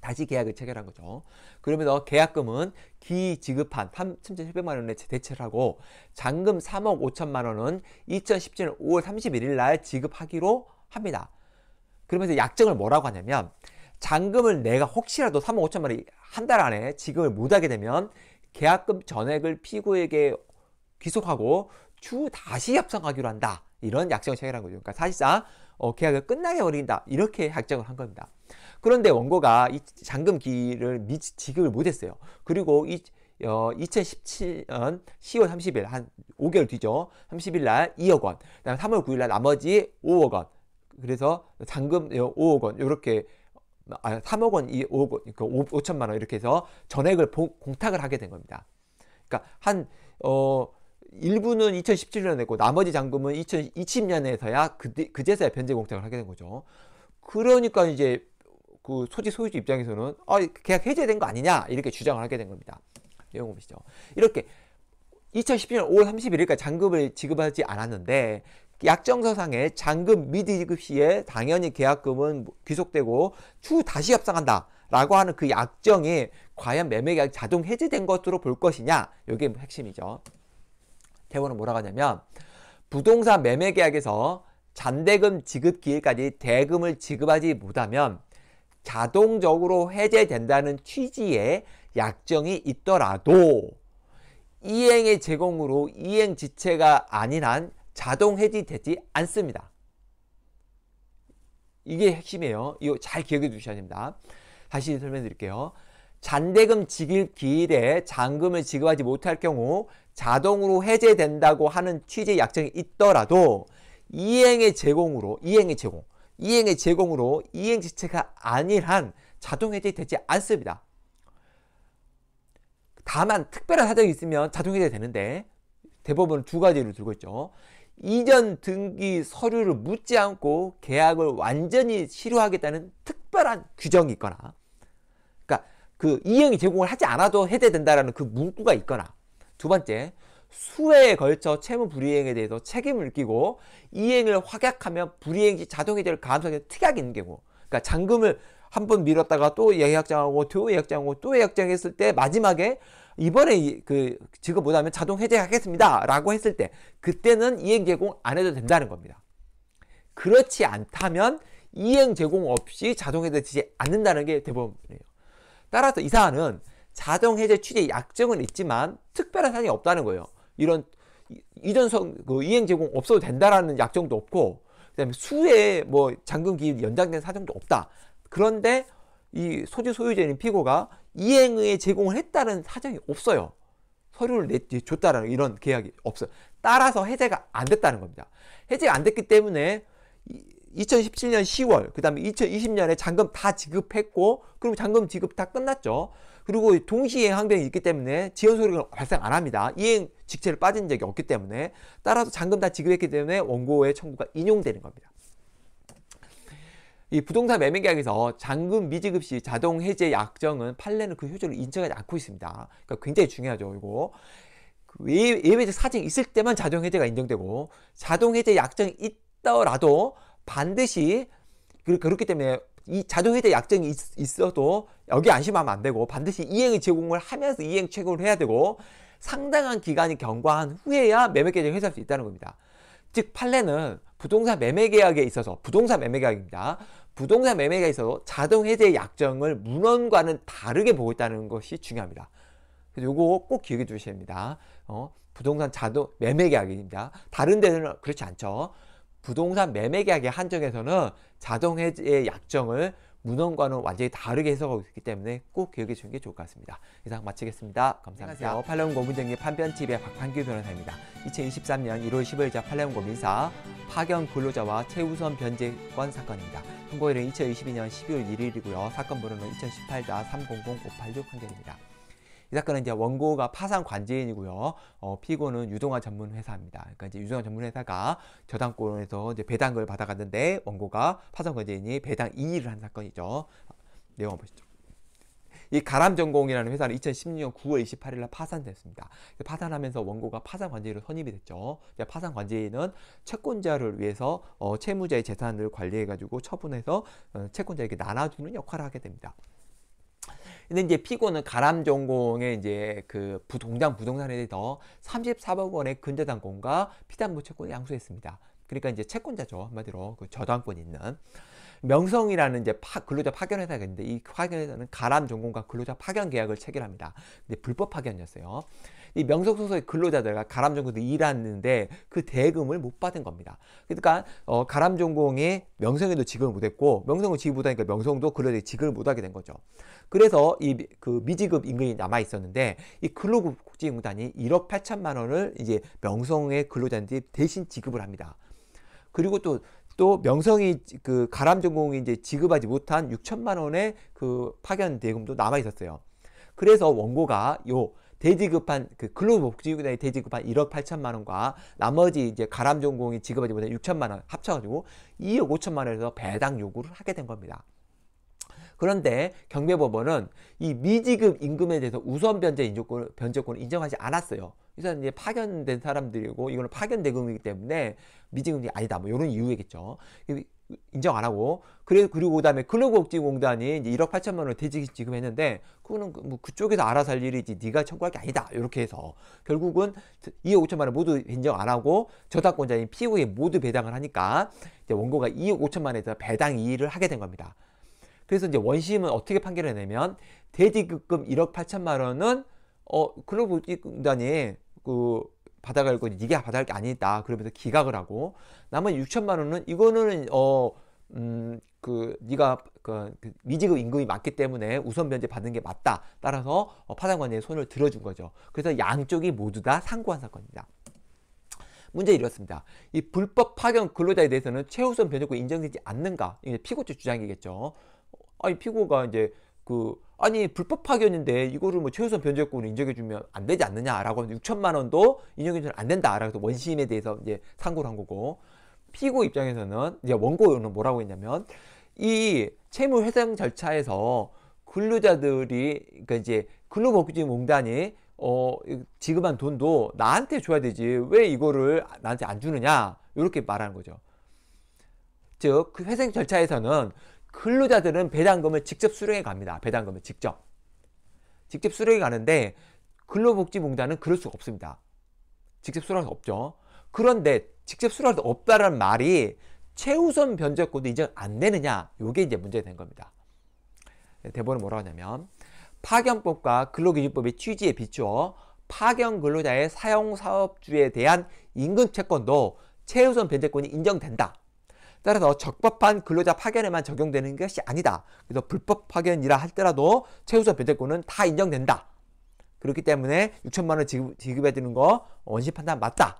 다시 계약을 체결한 거죠. 그러면서 계약금은 기지급한 3,700만 원에 대체를 하고 잔금 3억 5천만 원은 2017년 5월 31일 날 지급하기로 합니다. 그러면서 약정을 뭐라고 하냐면 잔금을 내가 혹시라도 3억 5천만 원한달 안에 지급을 못하게 되면 계약금 전액을 피고에게 귀속하고 추후 다시 협상하기로 한다. 이런 약정을 체결한 거죠. 그러니까 사실상 어, 계약을 끝나게 버린다. 이렇게 약정을 한 겁니다. 그런데 원고가 이 잔금기를 미, 지급을 못했어요. 그리고 이 어, 2017년 10월 30일 한 5개월 뒤죠. 30일 날 2억 원, 그다음 3월 9일 날 나머지 5억 원. 그래서 잔금 5억 원 이렇게 아, 3억 원, 5억 원, 그 5, 5천만 원 이렇게 해서 전액을 봉, 공탁을 하게 된 겁니다. 그러니까 한 어, 일부는 2017년에 냈고 나머지 잔금은 2020년에서야 그 그제서야 변제 공탁을 하게 된 거죠. 그러니까 이제 그 토지 소유주 입장에서는 아, 계약 해제된 거 아니냐 이렇게 주장을 하게 된 겁니다. 내용 보시죠. 이렇게 2017년 5월 31일까지 잔금을 지급하지 않았는데 약정서상에 잔금 미 지급 시에 당연히 계약금은 귀속되고 추후 다시 협상한다. 라고 하는 그 약정이 과연 매매 계약 자동 해제된 것으로 볼 것이냐 이게 핵심이죠. 대원은 뭐라고 하냐면 부동산 매매 계약에서 잔대금 지급 기일까지 대금을 지급하지 못하면 자동적으로 해제된다는 취지의 약정이 있더라도 이행의 제공으로 이행 지체가 아닌 한 자동 해지되지 않습니다. 이게 핵심이에요. 이거 잘 기억해 두셔야 됩니다. 다시 설명드릴게요. 잔대금 지급 기일에 잔금을 지급하지 못할 경우 자동으로 해제된다고 하는 취지 약정이 있더라도 이행의 제공으로 이행의 제공 이행의 제공으로 이행 지체가 아니한 자동 해제되지 않습니다. 다만 특별한 사정이 있으면 자동 해제되는데 대법원은 두 가지를 들고 있죠. 이전 등기 서류를 묻지 않고 계약을 완전히 실효하겠다는 특별한 규정이 있거나 그러니까 그 이행이 제공을 하지 않아도 해제된다라는 그 문구가 있거나 두 번째 수회에 걸쳐 채무 불이행에 대해서 책임을 끼고 이행을 확약하면 불이행시 자동이 될 가능성이 특약이 있는 경우 그러니까 잔금을 한 번 미뤘다가 또 예약장하고 또 예약장하고 또 예약장했을 때 마지막에 이번에 그 지급 못하면 자동 해제하겠습니다 라고 했을 때 그때는 이행 제공 안 해도 된다는 겁니다 그렇지 않다면 이행 제공 없이 자동 해제되지 않는다는 게 대법원이에요 따라서 이 사안은 자동 해제 취지 약정은 있지만 특별한 사안이 없다는 거예요 이런 이전성 그 이행 제공 없어도 된다라는 약정도 없고 그다음에 수의뭐 잔금 기일 연장된 사정도 없다. 그런데 이 소지 소유자인 피고가 이행의 제공을 했다는 사정이 없어요. 서류를 내, 줬다라는 이런 계약이 없어요. 따라서 해제가 안 됐다는 겁니다. 해제가 안 됐기 때문에 2017년 10월, 그 다음에 2020년에 잔금 다 지급했고, 그럼 잔금 지급 다 끝났죠. 그리고 동시에 항변이 있기 때문에 지연 소리가 발생 안 합니다. 이행 직체를 빠진 적이 없기 때문에 따라서 잔금 다 지급했기 때문에 원고의 청구가 인용되는 겁니다. 이 부동산 매매 계약에서 잔금 미지급 시 자동 해제 약정은 판례는 그 효조를 인정하지 않고 있습니다. 그러니까 굉장히 중요하죠, 이거. 그 예외적 사정이 있을 때만 자동 해제가 인정되고 자동 해제 약정이 있더라도 반드시 그, 그렇기 때문에 이 자동회대 약정이 있, 어도 여기 안심하면 안 되고 반드시 이행의 제공을 하면서 이행 최고를 해야 되고 상당한 기간이 경과한 후에야 매매계정을 회수할 수 있다는 겁니다. 즉 판례는 부동산 매매계약에 있어서 부동산 매매계약입니다. 부동산 매매계 있어서 자동해제 약정을 문헌과는 다르게 보고 있다는 것이 중요합니다. 그래서 꼭 기억해 두셔야 됩니다. 어, 부동산 자동 매매계약입니다. 다른 데는 그렇지 않죠. 부동산 매매 계약의 한정에서는 자동해지의 약정을 문헌과는 완전히 다르게 해석하고 있기 때문에 꼭 기억해 주는 게 좋을 것 같습니다. 이상 마치겠습니다. 감사합니다. 안녕하세요. 팔레온 고민정리 판변TV의 박판규 변호사입니다. 2023년 1월 15일자 팔레온 고민사 파견 근로자와 최우선 변제권 사건입니다. 선고일은 2022년 12월 1일이고요. 사건 번호는 2018-300586 판결입니다. 이 사건은 이제 원고가 파산 관제인이고요 어, 피고는 유동화 전문 회사입니다. 그러니까 이제 유동화 전문 회사가 저당권에서 이제 배당을 금 받아갔는데 원고가 파산 관제인이 배당 이의를 한 사건이죠. 내용 한번 보시죠. 이 가람전공이라는 회사는 2016년 9월 28일 날 파산됐습니다. 파산하면서 원고가 파산 관제인으로 선임이 됐죠. 파산 관제인은 채권자를 위해서 어, 채무자의 재산을 관리해가지고 처분해서 어, 채권자에게 나눠주는 역할을 하게 됩니다. 근데 이제 피고는 가람 전공의 이제 그 부동산 부동산에 대해서 34억 원의 근저당권과 피담보 채권을 양수했습니다. 그러니까 이제 채권자죠 한마디로 그 저당권 이 있는 명성이라는 이제 파, 근로자 파견 회사가 있는데 이 파견 회사는 가람 전공과 근로자 파견 계약을 체결합니다. 근데 불법 파견이었어요. 이 명성 소속의 근로자들과 가람 전공도 일하는데 그 대금을 못 받은 겁니다. 그러니까 어, 가람 전공의 명성에도 지급을 못했고 명성은 지급 못하니까 명성도 근로자에 지급을 못하게 된 거죠. 그래서 이 그 미지급 임금이 남아 있었는데 이근로복지공단이 1억 8천만 원을 이제 명성의 근로자들이 대신 지급을 합니다. 그리고 또 또 명성이 그 가람 전공이 이제 지급하지 못한 6천만 원의 그 파견 대금도 남아 있었어요. 그래서 원고가 요 대지급한 그 근로복지구단이 대지급한 1억 8천만 원과 나머지 이제 가람 전공이 지급하지 못한 6천만 원 합쳐가지고 2억 5천만 원에서 배당 요구를 하게 된 겁니다. 그런데 경매법원은 이 미지급 임금에 대해서 우선 변제 인조권, 변제권을 인정하지 않았어요. 그래서 이제 파견된 사람들이고 이거는 파견 대금이기 때문에 미지급이 아니다. 뭐 이런 이유겠죠. 그 인정 안 하고 그래 그리고 그다음에 근로복지공단이 이제 1억 8천만 원 퇴직 지금 했는데 그거는 그 뭐 그쪽에서 알아서 할 일이지 네가 청구할 게 아니다 이렇게 해서 결국은 2억 5천만 원 모두 인정 안 하고 저당권자인 피고에 모두 배당을 하니까 이제 원고가 2억 5천만 원에서 배당 이의를 하게 된 겁니다. 그래서 이제 원심은 어떻게 판결을 내면 대지급금 1억 8천만 원은 어근로고지단다그 받아갈 거 네가 받아갈 게 아니다 그러면서 기각을 하고 남은 6천만 원은 이거는 어 음, 그, 네가 그, 그 미지급 임금이 맞기 때문에 우선 변제 받는 게 맞다. 따라서 어, 파당관의 손을 들어준 거죠. 그래서 양쪽이 모두 다 상고한 사건입니다. 문제 이렇습니다. 이 불법 파견 근로자에 대해서는 최우선 변제권 인정되지 않는가? 이게 피고죄 주장이겠죠. 아니 피고가 이제 그 아니 불법 파견인데 이거를 뭐 최우선 변제권을 인정해주면 안 되지 않느냐라고 하면 6천만 원도 인정해주면 안 된다라고 해서 원심에 대해서 이제 상고를 한 거고 피고 입장에서는 이제 원고는 뭐라고 했냐면 이 채무 회생 절차에서 근로자들이 그러니까 이제 근로복지공단이 어 지급한 돈도 나한테 줘야 되지 왜 이거를 나한테 안 주느냐 이렇게 말하는 거죠. 즉그 회생 절차에서는 근로자들은 배당금을 직접 수령해 갑니다. 배당금을 직접. 직접 수령해 가는데 근로복지공단은 그럴 수가 없습니다. 직접 수령할 수 없죠. 그런데 직접 수령할 수없다는 말이 최우선 변제권도 인정 안 되느냐. 요게 이제 문제가 된 겁니다. 대본은 뭐라고 하냐면 파견법과 근로기준법의 취지에 비추어 파견 근로자의 사용 사업주에 대한 임금 채권도 최우선 변제권이 인정된다. 따라서 적법한 근로자 파견에만 적용되는 것이 아니다. 그래서 불법 파견이라 할때라도 최우선 배제권은 다 인정된다. 그렇기 때문에 6천만 원 지급, 지급해 주는 거 원심 판단 맞다.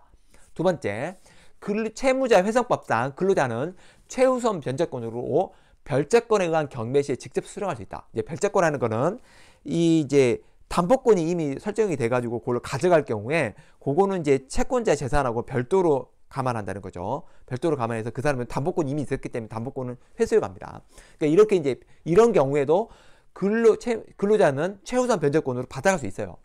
두 번째, 근, 로 채무자 회선법상 근로자는 최우선 변제권으로 별제권에 의한 경매 시에 직접 수령할 수 있다. 이제 별제권하는 거는 이 이제 담보권이 이미 설정이 돼가지고 그걸 가져갈 경우에 그거는 이제 채권자 재산하고 별도로 감안한다는 거죠. 별도로 감안해서 그 사람은 담보권 이미 있었기 때문에 담보권은 회수해 갑니다. 그러니까 이렇게 이제 이런 경우에도 근로 채, 근로자는 최우선 변제권으로 받아갈 수 있어요.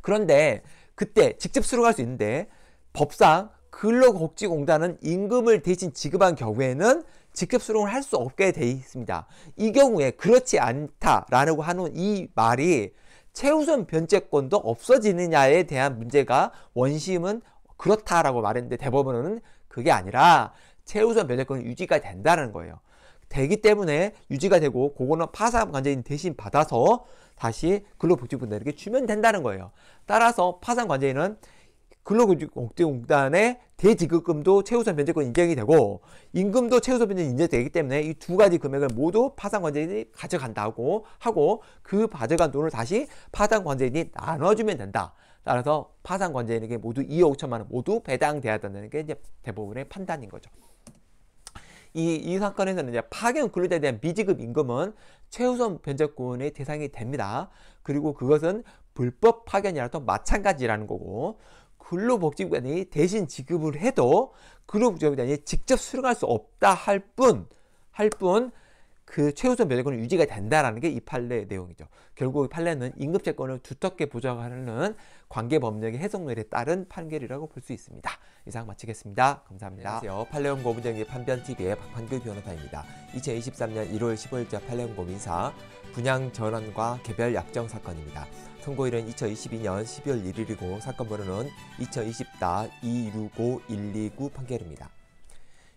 그런데 그때 직접 수록할 수 있는데 법상 근로복지공단은 임금을 대신 지급한 경우에는 직접 수록을 할 수 없게 되어 있습니다. 이 경우에 그렇지 않다라고 하는 이 말이 최우선 변제권도 없어지느냐에 대한 문제가 원심은 그렇다라고 말했는데 대법원은 그게 아니라 최우선 면제권 유지가 된다는 거예요. 되기 때문에 유지가 되고 그거는 파산 관제인 대신 받아서 다시 근로복지분들에게 주면 된다는 거예요. 따라서 파산 관제인은 근로복지공단의 대지급금도 최우선 변제권 인정이 되고 임금도 최우선 변제 인정되기 때문에 이 두 가지 금액을 모두 파산관제인이 가져간다고 하고 그 가져간 돈을 다시 파산관제인이 나눠주면 된다. 따라서 파산 관제인에게 모두 2억 5천만 원 모두 배당돼야 된다는 게 이제 대법원의 판단인 거죠. 이, 이 사건에서는 이제 파견 근로자에 대한 미지급 임금은 최우선 변제권의 대상이 됩니다. 그리고 그것은 불법 파견이라도 마찬가지라는 거고 근로복지부단이 대신 지급을 해도 근로복지부단이 직접 수령할 수 없다 할 뿐 할 뿐 그 최우선 변제권은 유지가 된다라는 게 이 판례의 내용이죠. 결국 이 판례는 임금제권을 두텁게 보장하는 관계 법령의 해석률에 따른 판결이라고 볼 수 있습니다. 이상 마치겠습니다. 감사합니다. 안녕하세요. 팔레온 고문정기 판변TV의 박환규 변호사입니다. 2023년 1월 15일자 팔레온 고민사 분양 전환과 개별 약정 사건입니다. 선고일은 2022년 12월 1일이고 사건 번호는 2020-265129 판결입니다.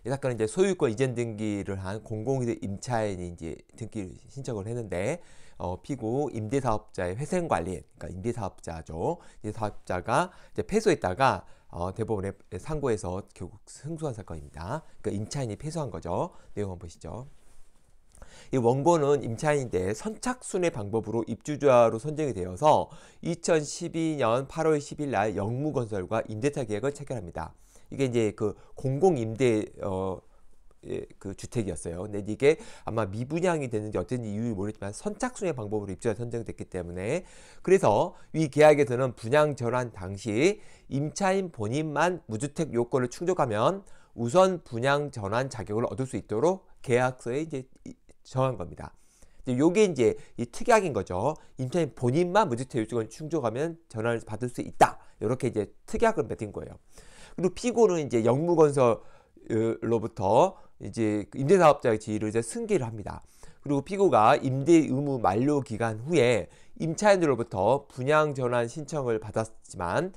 이 사건은 이제 소유권 이전 등기를 한 공공임차인이 이제 등기 신청을 했는데 어, 피고 임대사업자의 회생관리, 그러니까 임대사업자죠. 임대사업자가 이제 패소했다가 어, 대법원에 상고해서 결국 승소한 사건입니다. 그 임차인이 패소한 거죠. 내용 한번 보시죠. 이 원고는 임차인인데 선착순의 방법으로 입주자로 선정이 되어서 2012년 8월 10일 날 영무건설과 임대차 계약을 체결합니다. 이게 이제 그 공공임대 어, 예, 그 주택이었어요. 근데 이게 아마 미분양이 됐는지 어쩐 이유를 모르지만 선착순의 방법으로 입주자 선정됐기 때문에 그래서 위 계약에서는 분양 전환 당시 임차인 본인만 무주택 요건을 충족하면 우선 분양 전환 자격을 얻을 수 있도록 계약서에 이제 정한 겁니다. 요게 이제 이 특약인 거죠. 임차인 본인만 무주택 요건을 충족하면 전환을 받을 수 있다. 이렇게 이제 특약을 맺은 거예요. 그리고 피고는 이제 영무건설로부터 이제 임대사업자의 지위를 이제 승계를 합니다. 그리고 피고가 임대 의무 만료 기간 후에 임차인으로부터 분양 전환 신청을 받았지만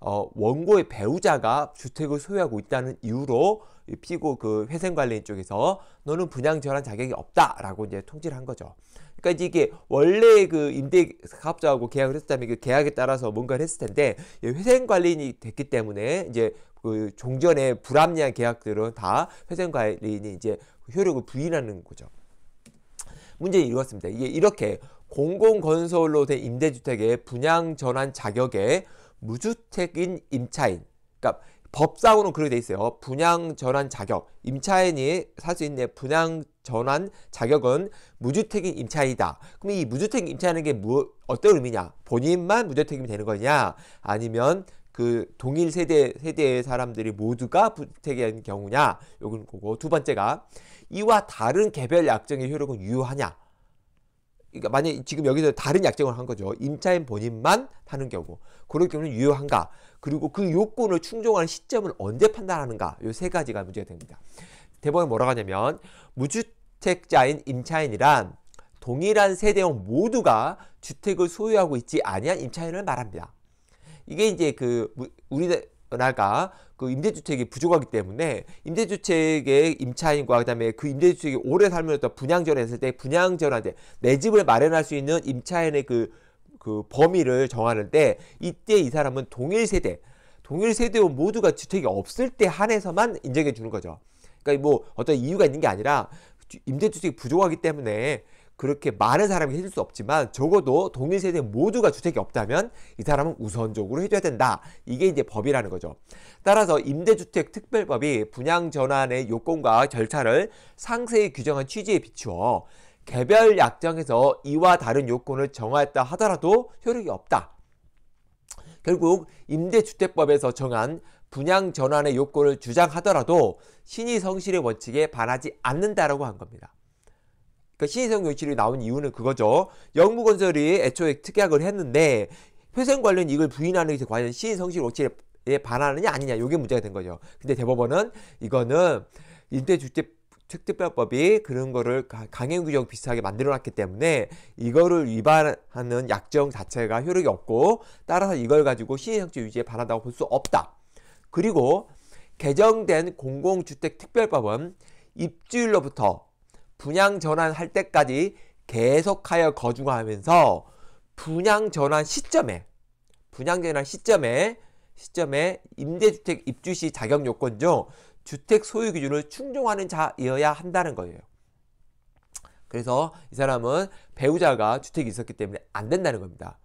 어, 원고의 배우자가 주택을 소유하고 있다는 이유로 피고 그 회생 관리인 쪽에서 너는 분양 전환 자격이 없다라고 이제 통지를 한 거죠. 그러니까 이제 이게 원래 그 임대 사업자하고 계약을 했었다면 그 계약에 따라서 뭔가를 했을 텐데 회생 관리인이 됐기 때문에 이제 그 종전의 불합리한 계약들은 다 회생관리인이 이제 효력을 부인하는 거죠. 문제 이렇습니다. 이게 이렇게 공공건설로 된 임대주택의 분양 전환 자격에 무주택인 임차인, 그러니까 법상으로는 그렇게 돼 있어요. 분양 전환 자격, 임차인이 살 수 있는 분양 전환 자격은 무주택인 임차인이다. 그럼 이 무주택인 임차인에게 뭐, 어떤 의미냐? 본인만 무주택임이 되는 거냐? 아니면 그 동일 세대 세대의 사람들이 모두가 부택인 경우냐 요건 거두 번째가 이와 다른 개별 약정의 효력은 유효하냐 그러니까 만약 지금 여기서 다른 약정을 한 거죠 임차인 본인만 하는 경우 그런 경우는 유효한가 그리고 그 요건을 충족하는 시점을 언제 판단하는가 요 세 가지가 문제가 됩니다 대법원 뭐라고 하냐면 무주택자인 임차인이란 동일한 세대원 모두가 주택을 소유하고 있지 아니한 임차인을 말합니다. 이게 이제 그 우리나라가 그 임대주택이 부족하기 때문에 임대주택의 임차인과 그다음에 그 임대주택이 오래 살면서 분양전했을 때 분양전한테 내 집을 마련할 수 있는 임차인의 그, 그 범위를 정하는데 이때 이 사람은 동일 세대 동일 세대원 모두가 주택이 없을 때 한해서만 인정해 주는 거죠. 그러니까 뭐 어떤 이유가 있는 게 아니라 임대주택이 부족하기 때문에 그렇게 많은 사람이 해줄 수 없지만 적어도 동일 세대 모두가 주택이 없다면 이 사람은 우선적으로 해줘야 된다. 이게 이제 법이라는 거죠. 따라서 임대주택 특별법이 분양 전환의 요건과 절차를 상세히 규정한 취지에 비추어 개별 약정에서 이와 다른 요건을 정하였다 하더라도 효력이 없다. 결국 임대주택법에서 정한 분양 전환의 요건을 주장하더라도 신의 성실의 원칙에 반하지 않는다라고 한 겁니다. 그러니까 신희성 교실이 나온 이유는 그거죠. 영무건설이 애초에 특약을 했는데 회생 관련 이익을 부인하는 것이 과연 시의성실 오치에 반하느냐 아니냐 이게 문제가 된 거죠. 근데 대법원은 이거는 임대주택 특별법이 그런 거를 강행 규정 비슷하게 만들어놨기 때문에 이거를 위반하는 약정 자체가 효력이 없고 따라서 이걸 가지고 시의성취 유지에 반한다고볼 수 없다. 그리고 개정된 공공주택특별법은 입주일로부터 분양 전환할 때까지 계속하여 거주하면서 분양 전환 시점에 분양 전환 시점에 시점에 임대주택 입주 시 자격 요건 중 주택 소유 기준을 충족하는 자이어야 한다는 거예요. 그래서 이 사람은 배우자가 주택이 있었기 때문에 안 된다는 겁니다.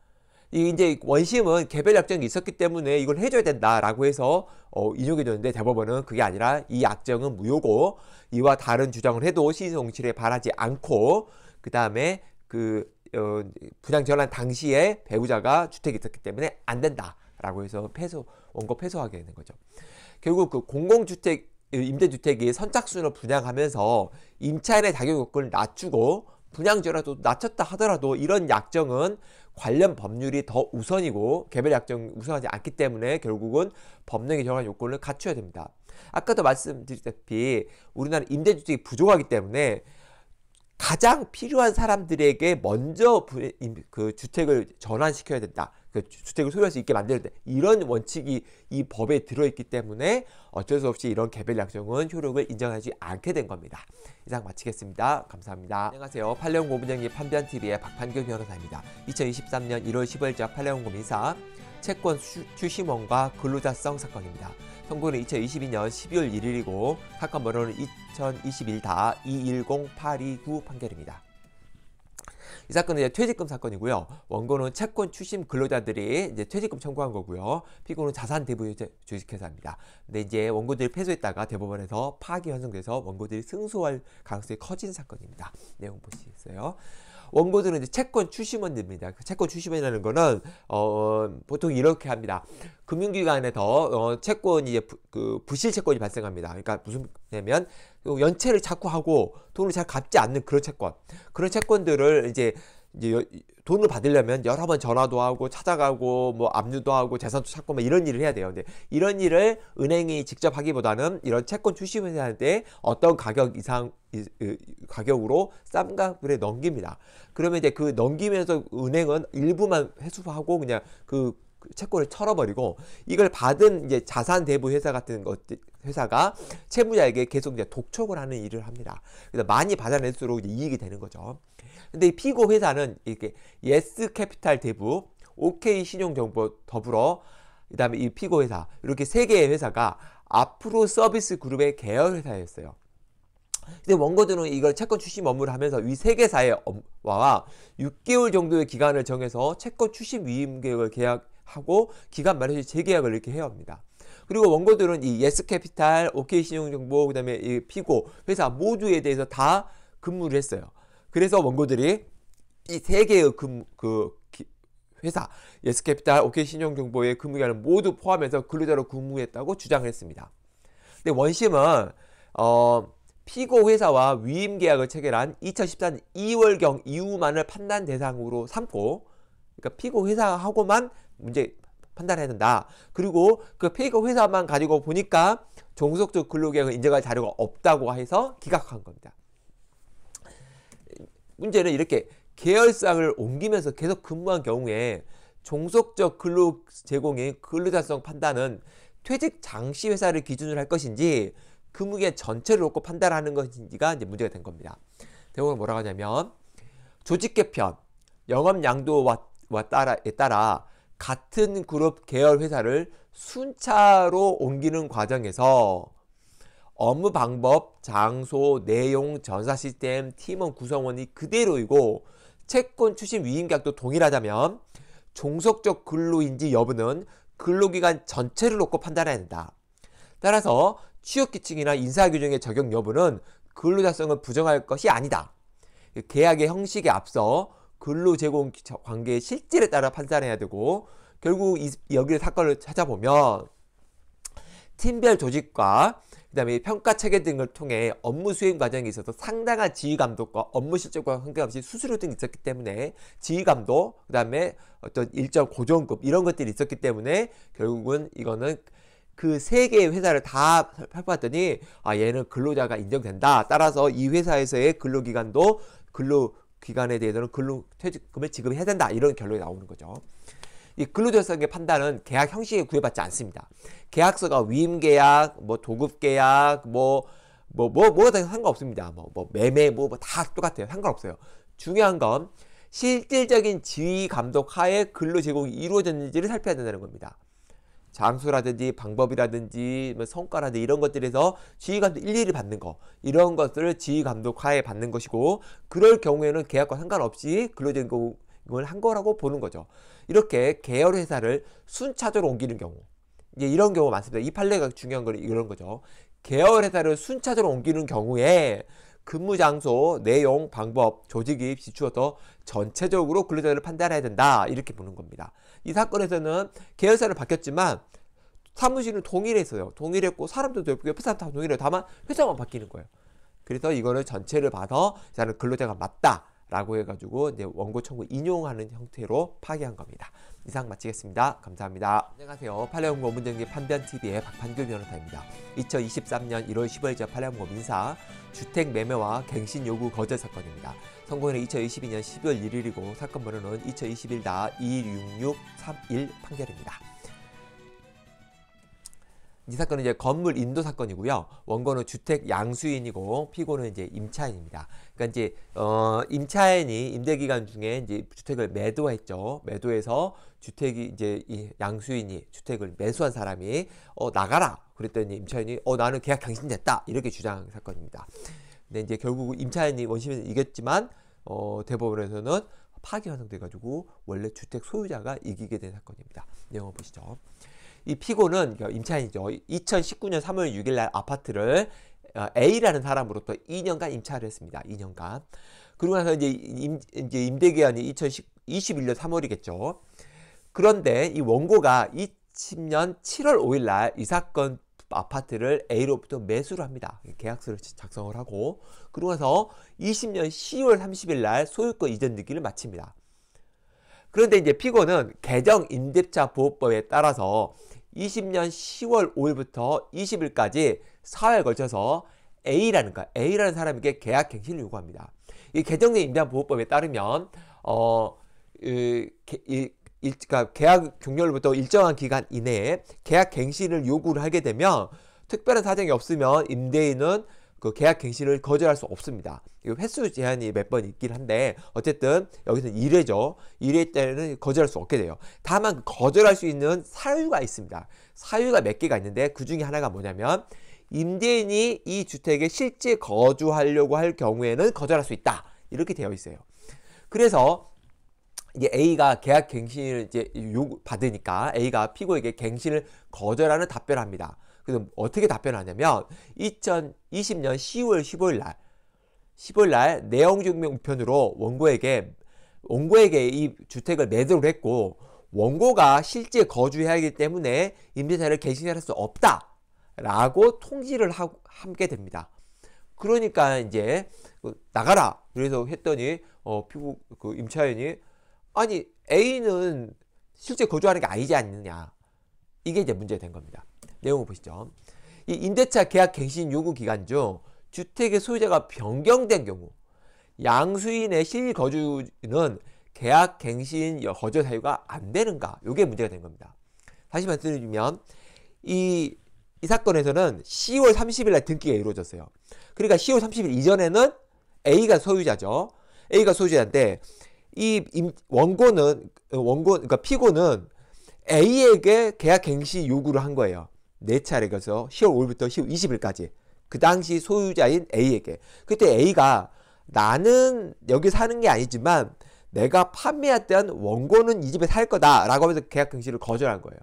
이 이제 원심은 개별 약정이 있었기 때문에 이걸 해줘야 된다라고 해서 어, 인용이줬는데 대법원은 그게 아니라 이 약정은 무효고 이와 다른 주장을 해도 시의성실에 바라지 않고 그 다음에 그 어, 분양 전환 당시에 배우자가 주택이 있었기 때문에 안 된다라고 해서 패소 원고 패소하게 되는 거죠. 결국 그 공공주택 임대주택이 선착순으로 분양하면서 임차인의 자격 요건을 낮추고 분양주라도 낮췄다 하더라도 이런 약정은 관련 법률이 더 우선이고 개별 약정 우선하지 않기 때문에 결국은 법령에 정한 요건을 갖춰야 됩니다. 아까도 말씀드렸다시피 우리나라 임대주택이 부족하기 때문에 가장 필요한 사람들에게 먼저 그 주택을 전환시켜야 된다. 그 주택을 소유할 수 있게 만들 때 이런 원칙이 이 법에 들어있기 때문에 어쩔 수 없이 이런 개별 약정은 효력을 인정하지 않게 된 겁니다. 이상 마치겠습니다. 감사합니다. 안녕하세요. 팔레온 고분양기 판변TV의 박판규 변호사입니다. 2023년 1월 15일자 팔레온 고민사 채권 추심원과 근로자성 사건입니다. 선고는 2022년 12월 1일이고 사건 번호는 2 0 2 1 210829 판결입니다. 이 사건은 이제 퇴직금 사건이고요. 원고는 채권 추심 근로자들이 이제 퇴직금 청구한 거고요. 피고는 자산 대부 주식회사입니다. 근데 이제 원고들이 패소했다가 대법원에서 파기 환송돼서 원고들이 승소할 가능성이 커진 사건입니다. 내용 보시겠어요? 원고들은 이제 채권 추심원입니다 그 채권 추심원이라는 거는 어, 보통 이렇게 합니다. 금융기관에더 어, 채권이 부, 그 부실 채권이 발생합니다. 그러니까 무슨 냐면 연체를 자꾸 하고 돈을 잘 갚지 않는 그런 채권 그런 채권들을 이제 이제 돈을 받으려면 여러 번 전화도 하고 찾아가고 뭐 압류도 하고 재산도 찾고 막 이런 일을 해야 돼요. 근데 이런 일을 은행이 직접 하기보다는 이런 채권 주식회사한테 어떤 가격 이상 가격으로 쌈가을에 넘깁니다. 그러면 이제 그 넘기면서 은행은 일부만 회수하고 그냥 그그 채권을 털어버리고 이걸 받은 이제 자산 대부 회사 같은 것 회사가 채무자에게 계속 이제 독촉을 하는 일을 합니다. 그래서 많이 받아낼수록 이제 이익이 되는 거죠. 근데 피고 회사는 이렇게 예스 캐피탈 대부, OK 신용정보 더불어 그다음에 이 피고 회사 이렇게 세 개의 회사가 앞으로 서비스 그룹의 계열 회사였어요. 근데 원고들은 이걸 채권 추심 업무를 하면서 이 세 개사의 업와 6개월 정도의 기간을 정해서 채권 추심 위임 계획을 계약 하고 기간 만료시 재계약을 이렇게 해야 합니다. 그리고 원고들은 이 예스캐피탈, OK신용정보, 그 다음에 이 피고, 회사 모두에 대해서 다 근무를 했어요. 그래서 원고들이 이 세 개의 근, 그, 회사, 예스캐피탈, OK신용정보의 근무기간을 모두 포함해서 근로자로 근무했다고 주장했습니다. 근데 원심은, 어, 피고 회사와 위임 계약을 체결한 2014년 2월경 이후만을 판단 대상으로 삼고, 그러니까 피고 회사하고만 문제 판단해야 된다. 그리고 그 페이커 회사만 가지고 보니까 종속적 근로계약을 인정할 자료가 없다고 해서 기각한 겁니다. 문제는 이렇게 계열상을 옮기면서 계속 근무한 경우에 종속적 근로 제공의 근로자성 판단은 퇴직 장시 회사를 기준으로 할 것인지 근무기 전체를 놓고 판단하는 것인지가 이제 문제가 된 겁니다. 대부분 뭐라고 하냐면 조직 개편, 영업 양도와 따라 따라 같은 그룹 계열 회사를 순차로 옮기는 과정에서 업무 방법, 장소, 내용, 전사 시스템, 팀원 구성원이 그대로이고 채권 출신 위임계약도 동일하다면 종속적 근로인지 여부는 근로기간 전체를 놓고 판단해야 된다 따라서 취업기층이나 인사규정의 적용 여부는 근로자성을 부정할 것이 아니다. 계약의 형식에 앞서 근로 제공 관계의 실질에 따라 판단해야 되고 결국 이, 여기를 사건을 찾아보면 팀별 조직과 그다음에 평가 체계 등을 통해 업무 수행 과정에 있어서 상당한 지휘 감독과 업무 실적과 관계없이 수수료 등이 있었기 때문에 지휘 감독 그다음에 어떤 일정 고정급 이런 것들이 있었기 때문에 결국은 이거는 그 세 개의 회사를 다 살펴봤더니 아 얘는 근로자가 인정된다. 따라서 이 회사에서의 근로기간도 근로 기간에 대해서는 근로 퇴직금을 지급해야 된다 이런 결론이 나오는 거죠. 이 근로자성의 판단은 계약 형식에 구애받지 않습니다. 계약서가 위임계약, 뭐 도급계약, 뭐 뭐뭐 뭐, 뭐가 다 상관없습니다. 뭐뭐 뭐 매매 뭐다 뭐 똑같아요. 상관없어요. 중요한 건 실질적인 지휘 감독 하에 근로 제공이 이루어졌는지를 살펴야 된다는 겁니다. 장수라든지 방법이라든지 뭐 성과라든지 이런 것들에서 지휘감독 일일이 받는 거 이런 것을 지휘감독 하에 받는 것이고 그럴 경우에는 계약과 상관없이 근로제공을 한 거라고 보는 거죠. 이렇게 계열 회사를 순차적으로 옮기는 경우 이제 이런 경우 가 많습니다. 이 판례가 중요한 건 이런 거죠. 계열 회사를 순차적으로 옮기는 경우에 근무 장소, 내용, 방법, 조직이 비추어서 전체적으로 근로자를 판단해야 된다 이렇게 보는 겁니다. 이 사건에서는 계열사를 바뀌었지만 사무실은 동일했어요. 동일했고 사람들도 회사는 다 동일해요. 다만 회사만 바뀌는 거예요. 그래서 이거는 전체를 봐서 나는 근로자가 맞다. 라고 해가지고 이제 원고 청구 인용하는 형태로 파기한 겁니다. 이상 마치겠습니다. 감사합니다. 안녕하세요. 팔레온 고문정기 판변TV의 박판규 변호사입니다. 2023년 1월 15일자 팔레온고 민사 주택 매매와 갱신 요구 거절 사건입니다. 선고일은 2022년 12월 1일이고 사건 번호는 2021-266 3일 판결입니다. 이 사건은 이제 건물 인도 사건이고요. 원고는 주택 양수인이고 피고는 이제 임차인입니다. 그러니까 이제 어 임차인이 임대 기간 중에 이제 주택을 매도했죠. 매도해서 주택이 이제 이 양수인이 주택을 매수한 사람이 어 나가라 그랬더니 임차인이 어 나는 계약 당신됐다 이렇게 주장 사건입니다. 근데 이제 결국 임차인이 원심에서 이겼지만 어 대법원에서는 파기 환송돼가지고 원래 주택 소유자가 이기게 된 사건입니다. 내용 보시죠. 이 피고는 그러니까 임차인이죠. 2019년 3월 6일 날 아파트를 어, A라는 사람으로부터 2년간 임차를 했습니다. 2년간. 그러고 나서 이제, 임, 이제 임대 기한이 2021년 3월이겠죠. 그런데 이 원고가 20년 7월 5일 날 이 사건 아파트를 A로부터 매수를 합니다. 계약서를 작성을 하고 그러고서 20년 10월 30일 날 소유권 이전 등기를 마칩니다. 그런데 이제 피고는 개정 임대차 보호법에 따라서 20년 10월 5일부터 20일까지 4회에 걸쳐서 A라는 거 A라는 사람에게 계약 갱신을 요구합니다. 이 개정된 임대차 보호법에 따르면 어, 이, 이 일, 그러니까 계약 종료로부터 일정한 기간 이내에 계약 갱신을 요구를 하게 되면 특별한 사정이 없으면 임대인은 그 계약 갱신을 거절할 수 없습니다. 이 횟수 제한이 몇 번 있긴 한데 어쨌든 여기서는 1회죠. 1회 때는 거절할 수 없게 돼요. 다만 그 거절할 수 있는 사유가 있습니다. 사유가 몇 개가 있는데 그 중에 하나가 뭐냐면 임대인이 이 주택에 실제 거주하려고 할 경우에는 거절할 수 있다. 이렇게 되어 있어요. 그래서 이게 A가 계약 갱신을 이제 요구 받으니까 A가 피고에게 갱신을 거절하는 답변을 합니다. 그래서 어떻게 답변하냐면 2020년 10월 15일 날 15일 날 내용 증명 우편으로 원고에게 원고에게 이 주택을 매도를 했고 원고가 실제 거주해야 하기 때문에 임대차를 갱신할 수 없다. 라고 통지를 하고 함께 됩니다. 그러니까 이제 그 나가라. 그래서 했더니 어 피고 그 임차인이 아니 A는 실제 거주하는 게 아니지 않느냐. 이게 이제 문제된 겁니다. 내용을 보시죠. 이 임대차 계약 갱신 요구 기간 중 주택의 소유자가 변경된 경우 양수인의 실거주는 계약 갱신 거절 사유가 안 되는가? 이게 문제가 된 겁니다. 다시 말씀드리면 이, 이 사건에서는 10월 30일 날 등기가 이루어졌어요. 그러니까 10월 30일 이전에는 A가 소유자죠. A가 소유자인데 이 원고는 원고 그러니까 피고는 A에게 계약 갱신 요구를 한 거예요. 네 차례 걸쳐서 10월 5일부터 10월 20일까지 그 당시 소유자인 A에게 그때 A가 나는 여기 사는 게 아니지만 내가 판매했던 원고는 이 집에 살 거다라고 하면서 계약 갱신을 거절한 거예요.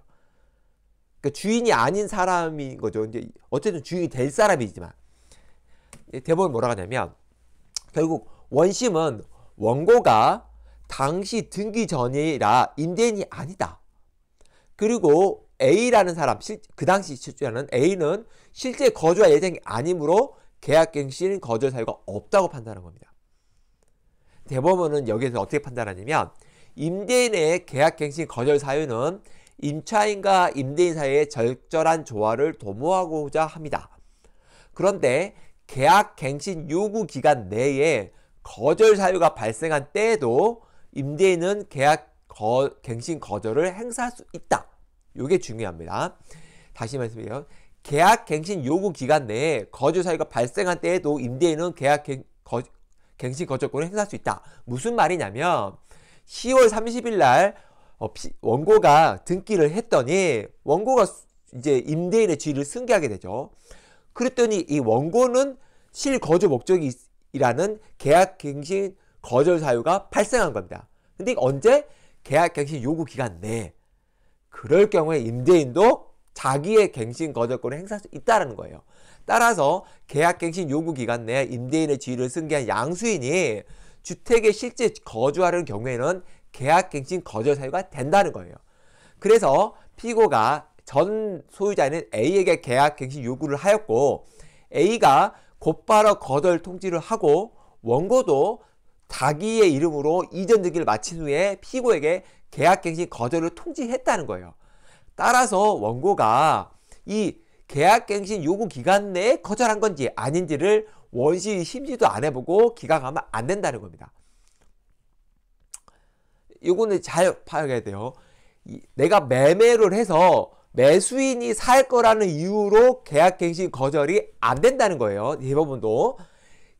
그러니까 주인이 아닌 사람인 거죠. 이제 어쨌든 주인이 될 사람이지만 대법원 뭐라고 하냐면 결국 원심은 원고가 당시 등기 전이라 임대인이 아니다. 그리고 A라는 사람, 그 당시 실주자는 A는 실제 거주할 예정이 아니므로 계약갱신 거절 사유가 없다고 판단한 겁니다. 대법원은 여기에서 어떻게 판단하냐면 임대인의 계약갱신 거절 사유는 임차인과 임대인 사이의 절절한 조화를 도모하고자 합니다. 그런데 계약갱신 요구 기간 내에 거절 사유가 발생한 때에도 임대인은 계약 거, 갱신 거절을 행사할 수 있다. 요게 중요합니다. 다시 말씀드려요. 계약 갱신 요구 기간 내에 거주 사유가 발생한 때에도 임대인은 계약 갱, 거, 갱신 거절권을 행사할 수 있다. 무슨 말이냐면 10월 30일 날 어, 원고가 등기를 했더니 원고가 이제 임대인의 지위를 승계하게 되죠. 그랬더니 이 원고는 실거주 목적이라는 계약 갱신 거절 사유가 발생한 겁니다. 근데 언제? 계약 갱신 요구 기간 내. 에 그럴 경우에 임대인도 자기의 갱신 거절권을 행사할 수 있다는 거예요. 따라서 계약 갱신 요구 기간 내에 임대인의 지위를 승계한 양수인이 주택에 실제 거주하는 경우에는 계약 갱신 거절 사유가 된다는 거예요. 그래서 피고가 전 소유자는 A에게 계약 갱신 요구를 하였고 A가 곧바로 거절 통지를 하고 원고도 자기의 이름으로 이전 등기를 마친 후에 피고에게 계약갱신 거절을 통지했다는 거예요. 따라서 원고가 이 계약갱신 요구 기간 내에 거절한 건지 아닌지를 원시 심지도 안 해보고 기각하면 안 된다는 겁니다. 요거는 잘 파악해야 돼요. 내가 매매를 해서 매수인이 살 거라는 이유로 계약갱신 거절이 안 된다는 거예요. 대법원도.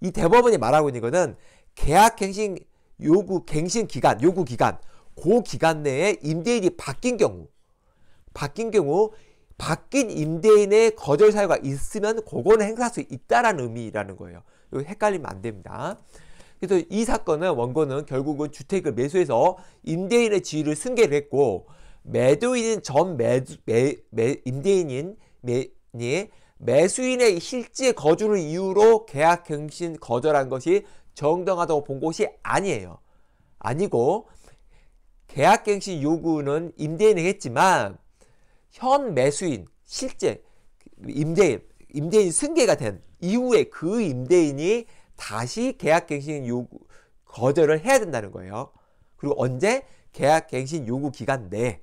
이 대법원이 말하고 있는 거는 계약갱신 요구 갱신 기간 요구 기간 고 기간 내에 임대인이 바뀐 경우 바뀐 경우 바뀐 임대인의 거절 사유가 있으면 그거는 행사할 수 있다라는 의미라는 거예요. 이거 헷갈리면 안 됩니다. 그래서 이 사건은 원고는 결국은 주택을 매수해서 임대인의 지위를 승계를 했고 매도인은전 매주, 매, 매, 임대인인 매니 예, 매수인의 실제 거주를 이유로 계약 갱신 거절한 것이 정당하다고 본 것이 아니에요. 아니고 계약갱신 요구는 임대인이 했지만 현 매수인 실제 임대인 임대인 승계가 된 이후에 그 임대인이 다시 계약갱신 요구 거절을 해야 된다는 거예요. 그리고 언제 계약갱신 요구 기간 내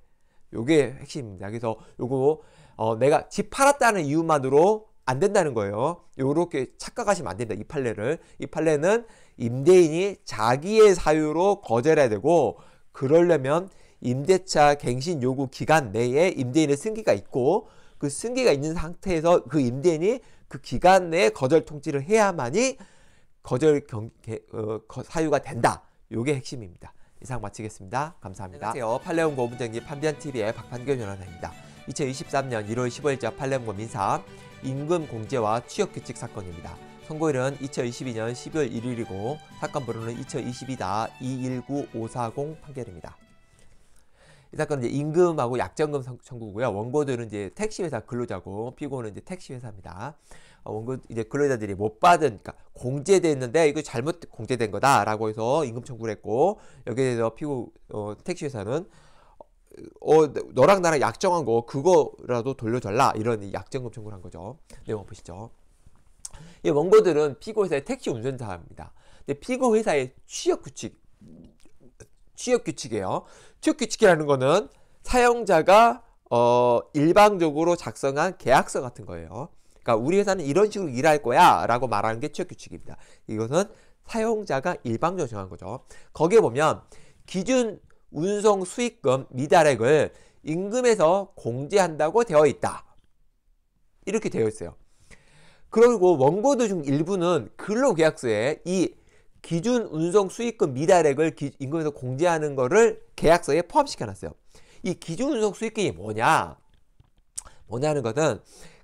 요게 핵심입니다. 그래서 요거 어, 내가 집 팔았다는 이유만으로 안 된다는 거예요. 요렇게 착각하시면 안 됩니다. 이 판례를 이 판례는 임대인이 자기의 사유로 거절해야 되고 그러려면 임대차 갱신 요구 기간 내에 임대인의 승기가 있고 그 승기가 있는 상태에서 그 임대인이 그 기간 내에 거절 통지를 해야만이 거절 경, 개, 어, 사유가 된다. 요게 핵심입니다. 이상 마치겠습니다. 감사합니다. 안녕하세요. 팔레온 고분쟁기 판변TV의 박판규 변호사입니다. 2023년 1월 15일자 팔레온 고민사 임금 공제와 취업 규칙 사건입니다. 선고일은 2022년 12월 1일이고 사건 번호는 2022-219540 판결입니다. 이 사건은 이제 임금하고 약정금 청구고요. 원고들은 이제 택시회사 근로자고 피고는 이제 택시회사입니다. 어, 원고 이제 근로자들이 못 받은 그러니까 공제됐는데 이거 잘못 공제된 거다라고 해서 임금 청구를 했고 여기에 대해서 피고 어, 택시회사는 어 너랑 나랑 약정한 거 그거라도 돌려달라 이런 약정금 청구를 한 거죠. 내용 보시죠. 이 원고들은 피고 회사의 택시 운전사입니다. 근데 피고 회사의 취업 규칙 취업 규칙이에요. 취업 규칙이라는 거는 사용자가 어 일방적으로 작성한 계약서 같은 거예요. 그러니까 우리 회사는 이런 식으로 일할 거야라고 말하는 게 취업 규칙입니다. 이것은 사용자가 일방적으로 정한 거죠. 거기에 보면 기준 운송 수익금 미달액을 임금에서 공제한다고 되어 있다. 이렇게 되어 있어요. 그리고 원고들 중 일부는 근로계약서에 이 기준 운송 수익금 미달액을 기, 임금에서 공제하는 거를 계약서에 포함시켜 놨어요. 이 기준 운송 수익금이 뭐냐? 뭐냐는 것은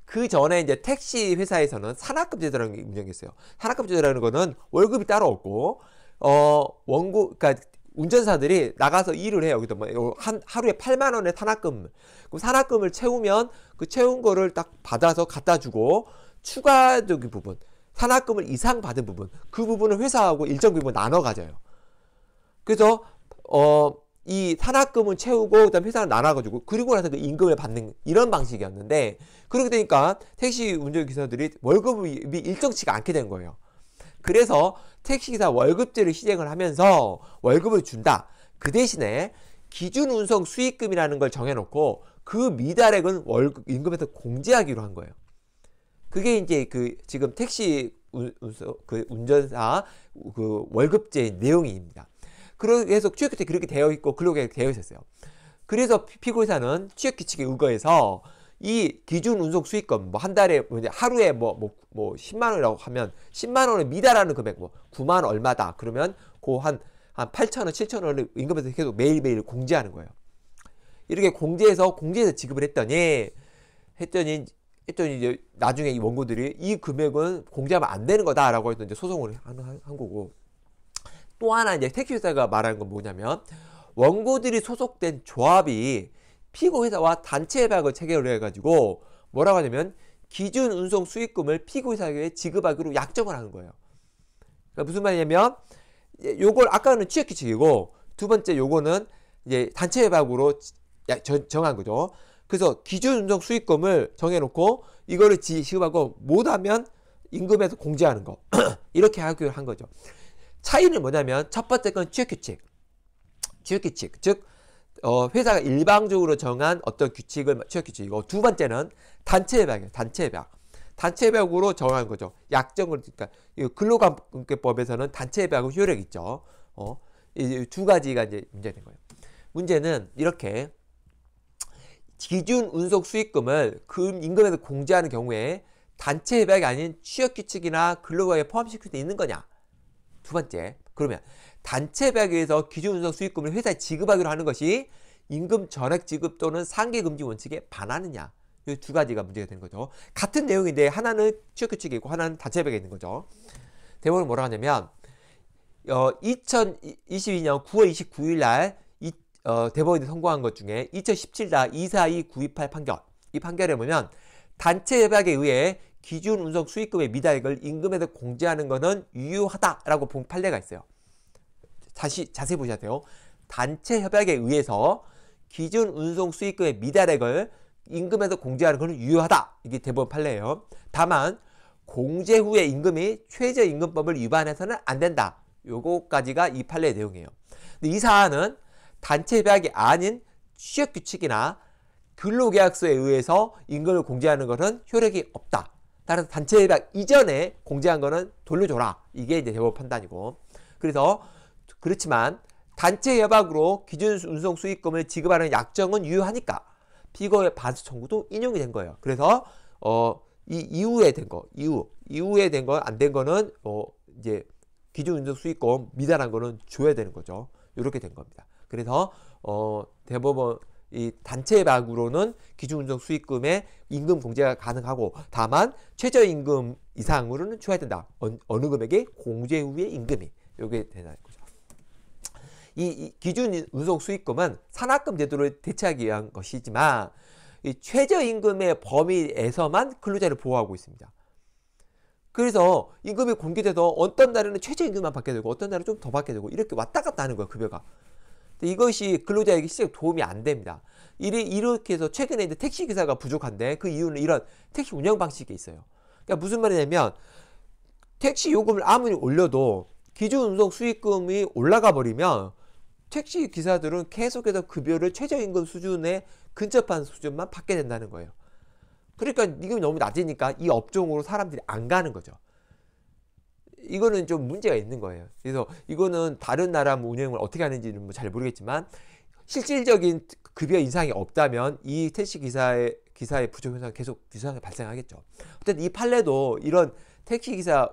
그 전에 이제 택시 회사에서는 산학급 제도라는 게 운영했어요. 산학급 제도라는 거는 월급이 따로 없고 어 원고 그러니까 운전사들이 나가서 일을 해요. 여기도 뭐한 하루에 8만 원의 산학금. 그럼 산학금을 채우면 그 채운 거를 딱 받아서 갖다 주고 추가적인 부분, 산학금을 이상 받은 부분, 그 부분을 회사하고 일정 부분 나눠 가져요. 그래서 어, 이 산학금은 채우고 그다음 회사는 나눠가지고 그리고 나서 그 임금을 받는 이런 방식이었는데 그렇게 되니까 택시 운전기사들이 월급이 일정치가 않게 된 거예요. 그래서 택시기사 월급제를 시행을 하면서 월급을 준다. 그 대신에 기준 운송 수익금이라는 걸 정해놓고 그 미달액은 월급 임금에서 공제하기로 한 거예요. 그게 이제 그 지금 택시 운, 그 운전사 그 월급제 내용입니다. 그래서 취업 규칙 그렇게 되어 있고 근로계 되어 있었어요. 그래서 피고사는 취업 규칙에 의거해서 이 기준 운송 수익금 뭐 한 달에 뭐이 하루에 뭐뭐 뭐, 뭐 10만 뭐 원이라고 하면 10만 원을 미달하는 금액 뭐 9만 얼마다 그러면 고 한한 한 8천 원, 7천 원을 임금에서 계속 매일매일 공제하는 거예요. 이렇게 공제해서 공제해서 지급을 했더니 했더니 했더니 이제 나중에 이 원고들이 이 금액은 공제하면안 되는 거다라고 해서 이제 소송을 한, 한 거고 또 하나 이제 택시 회사가 말하는 건 뭐냐면 원고들이 소속된 조합이 피고 회사와 단체 협약을 체결을 해가지고 뭐라고 하냐면 기준 운송 수익금을 피고 회사에 게 지급하기로 약정을 하는 거예요. 그러니까 무슨 말이냐면 요걸 아까는 취약규칙이고 두 번째 요거는 이제 단체 협약으로 정한 거죠. 그래서 기준 운송 수익금을 정해놓고 이거를 지급하고 못하면 임금에서 공제하는 거 이렇게 하기로 한 거죠. 차이는 뭐냐면 첫 번째 건 취업 규칙, 취업 규칙 즉 어, 회사가 일방적으로 정한 어떤 규칙을 취업 규칙이고 두 번째는 단체 협약이에요. 단체 협약. 단체 협약으로 정한 거죠. 약정을 그러니까 근로관계법에서는 단체 협약은 효력 이 있죠. 어, 이 두 가지가 이제 문제된 거예요. 문제는 이렇게 기준 운송 수익금을 금 임금에서 공제하는 경우에 단체 협약이 아닌 취업 규칙이나 근로계약에 포함시킬 수 있는 거냐? 두 번째, 그러면 단체 협약에 의해서 기준 운송 수익금을 회사에 지급하기로 하는 것이 임금 전액 지급 또는 상계 금지 원칙에 반하느냐? 이 두 가지가 문제가 되는 거죠. 같은 내용인데 하나는 취업 규칙이 있고 하나는 단체 협약에 있는 거죠. 대본은 뭐라고 하냐면 어, 2022년 9월 29일 날 어, 대법원이 선고한 것 중에 2017다 242928 판결 이 판결에 보면 단체 협약에 의해 기준 운송 수익금의 미달액을 임금에서 공제하는 것은 유효하다라고 본 판례가 있어요. 다시 자세히 보셔야 돼요. 단체 협약에 의해서 기준 운송 수익금의 미달액을 임금에서 공제하는 것은 유효하다. 이게 대법원 판례예요. 다만 공제 후에 임금이 최저임금법을 위반해서는 안 된다. 요거까지가 이 판례의 내용이에요. 근데 이 사안은 단체 협약이 아닌 취업 규칙이나 근로계약서에 의해서 임금을 공제하는 것은 효력이 없다. 따라서 단체 협약 이전에 공제한 거는 돌려줘라. 이게 이제 대법 판단이고. 그래서 그렇지만 단체 협약으로 기준 운송 수익금을 지급하는 약정은 유효하니까 피고의 반수 청구도 인용이 된 거예요. 그래서 어 이 이후에 된 거, 이후 이후에 된 거, 안 된 거는 어 이제 기준 운송 수익금 미달한 거는 줘야 되는 거죠. 이렇게 된 겁니다. 그래서 어, 대법원 이 단체 방으로는 기준운송 수익금의 임금 공제가 가능하고 다만 최저임금 이상으로는 줘야 된다. 어, 느금액이 공제 후의 임금이 요게 되는 거죠. 이, 이 기준운송 수익금은 산학금 제도를 대체하기 위한 것이지만 이 최저임금의 범위에서만 근로자를 보호하고 있습니다. 그래서 임금이 공개돼서 어떤 날에는 최저임금만 받게 되고 어떤 날은 좀 더 받게 되고 이렇게 왔다 갔다 하는 거예요 급여가 이것이 근로자에게 실제 도움이 안 됩니다. 이렇게 해서 최근에 이제 택시 기사가 부족한데 그 이유는 이런 택시 운영 방식이 있어요. 그러니까 무슨 말이냐면 택시 요금을 아무리 올려도 기준 운송 수익금이 올라가 버리면 택시 기사들은 계속해서 급여를 최저임금 수준에 근접한 수준만 받게 된다는 거예요. 그러니까 임금이 너무 낮으니까 이 업종으로 사람들이 안 가는 거죠. 이거는 좀 문제가 있는 거예요. 그래서 이거는 다른 나라 뭐 운영을 어떻게 하는지는 뭐잘 모르겠지만 실질적인 급여 인상이 없다면 이 택시 기사의 기사의 부족 현상 계속 유사하게 발생하겠죠. 어쨌든 이 판례도 이런 택시 기사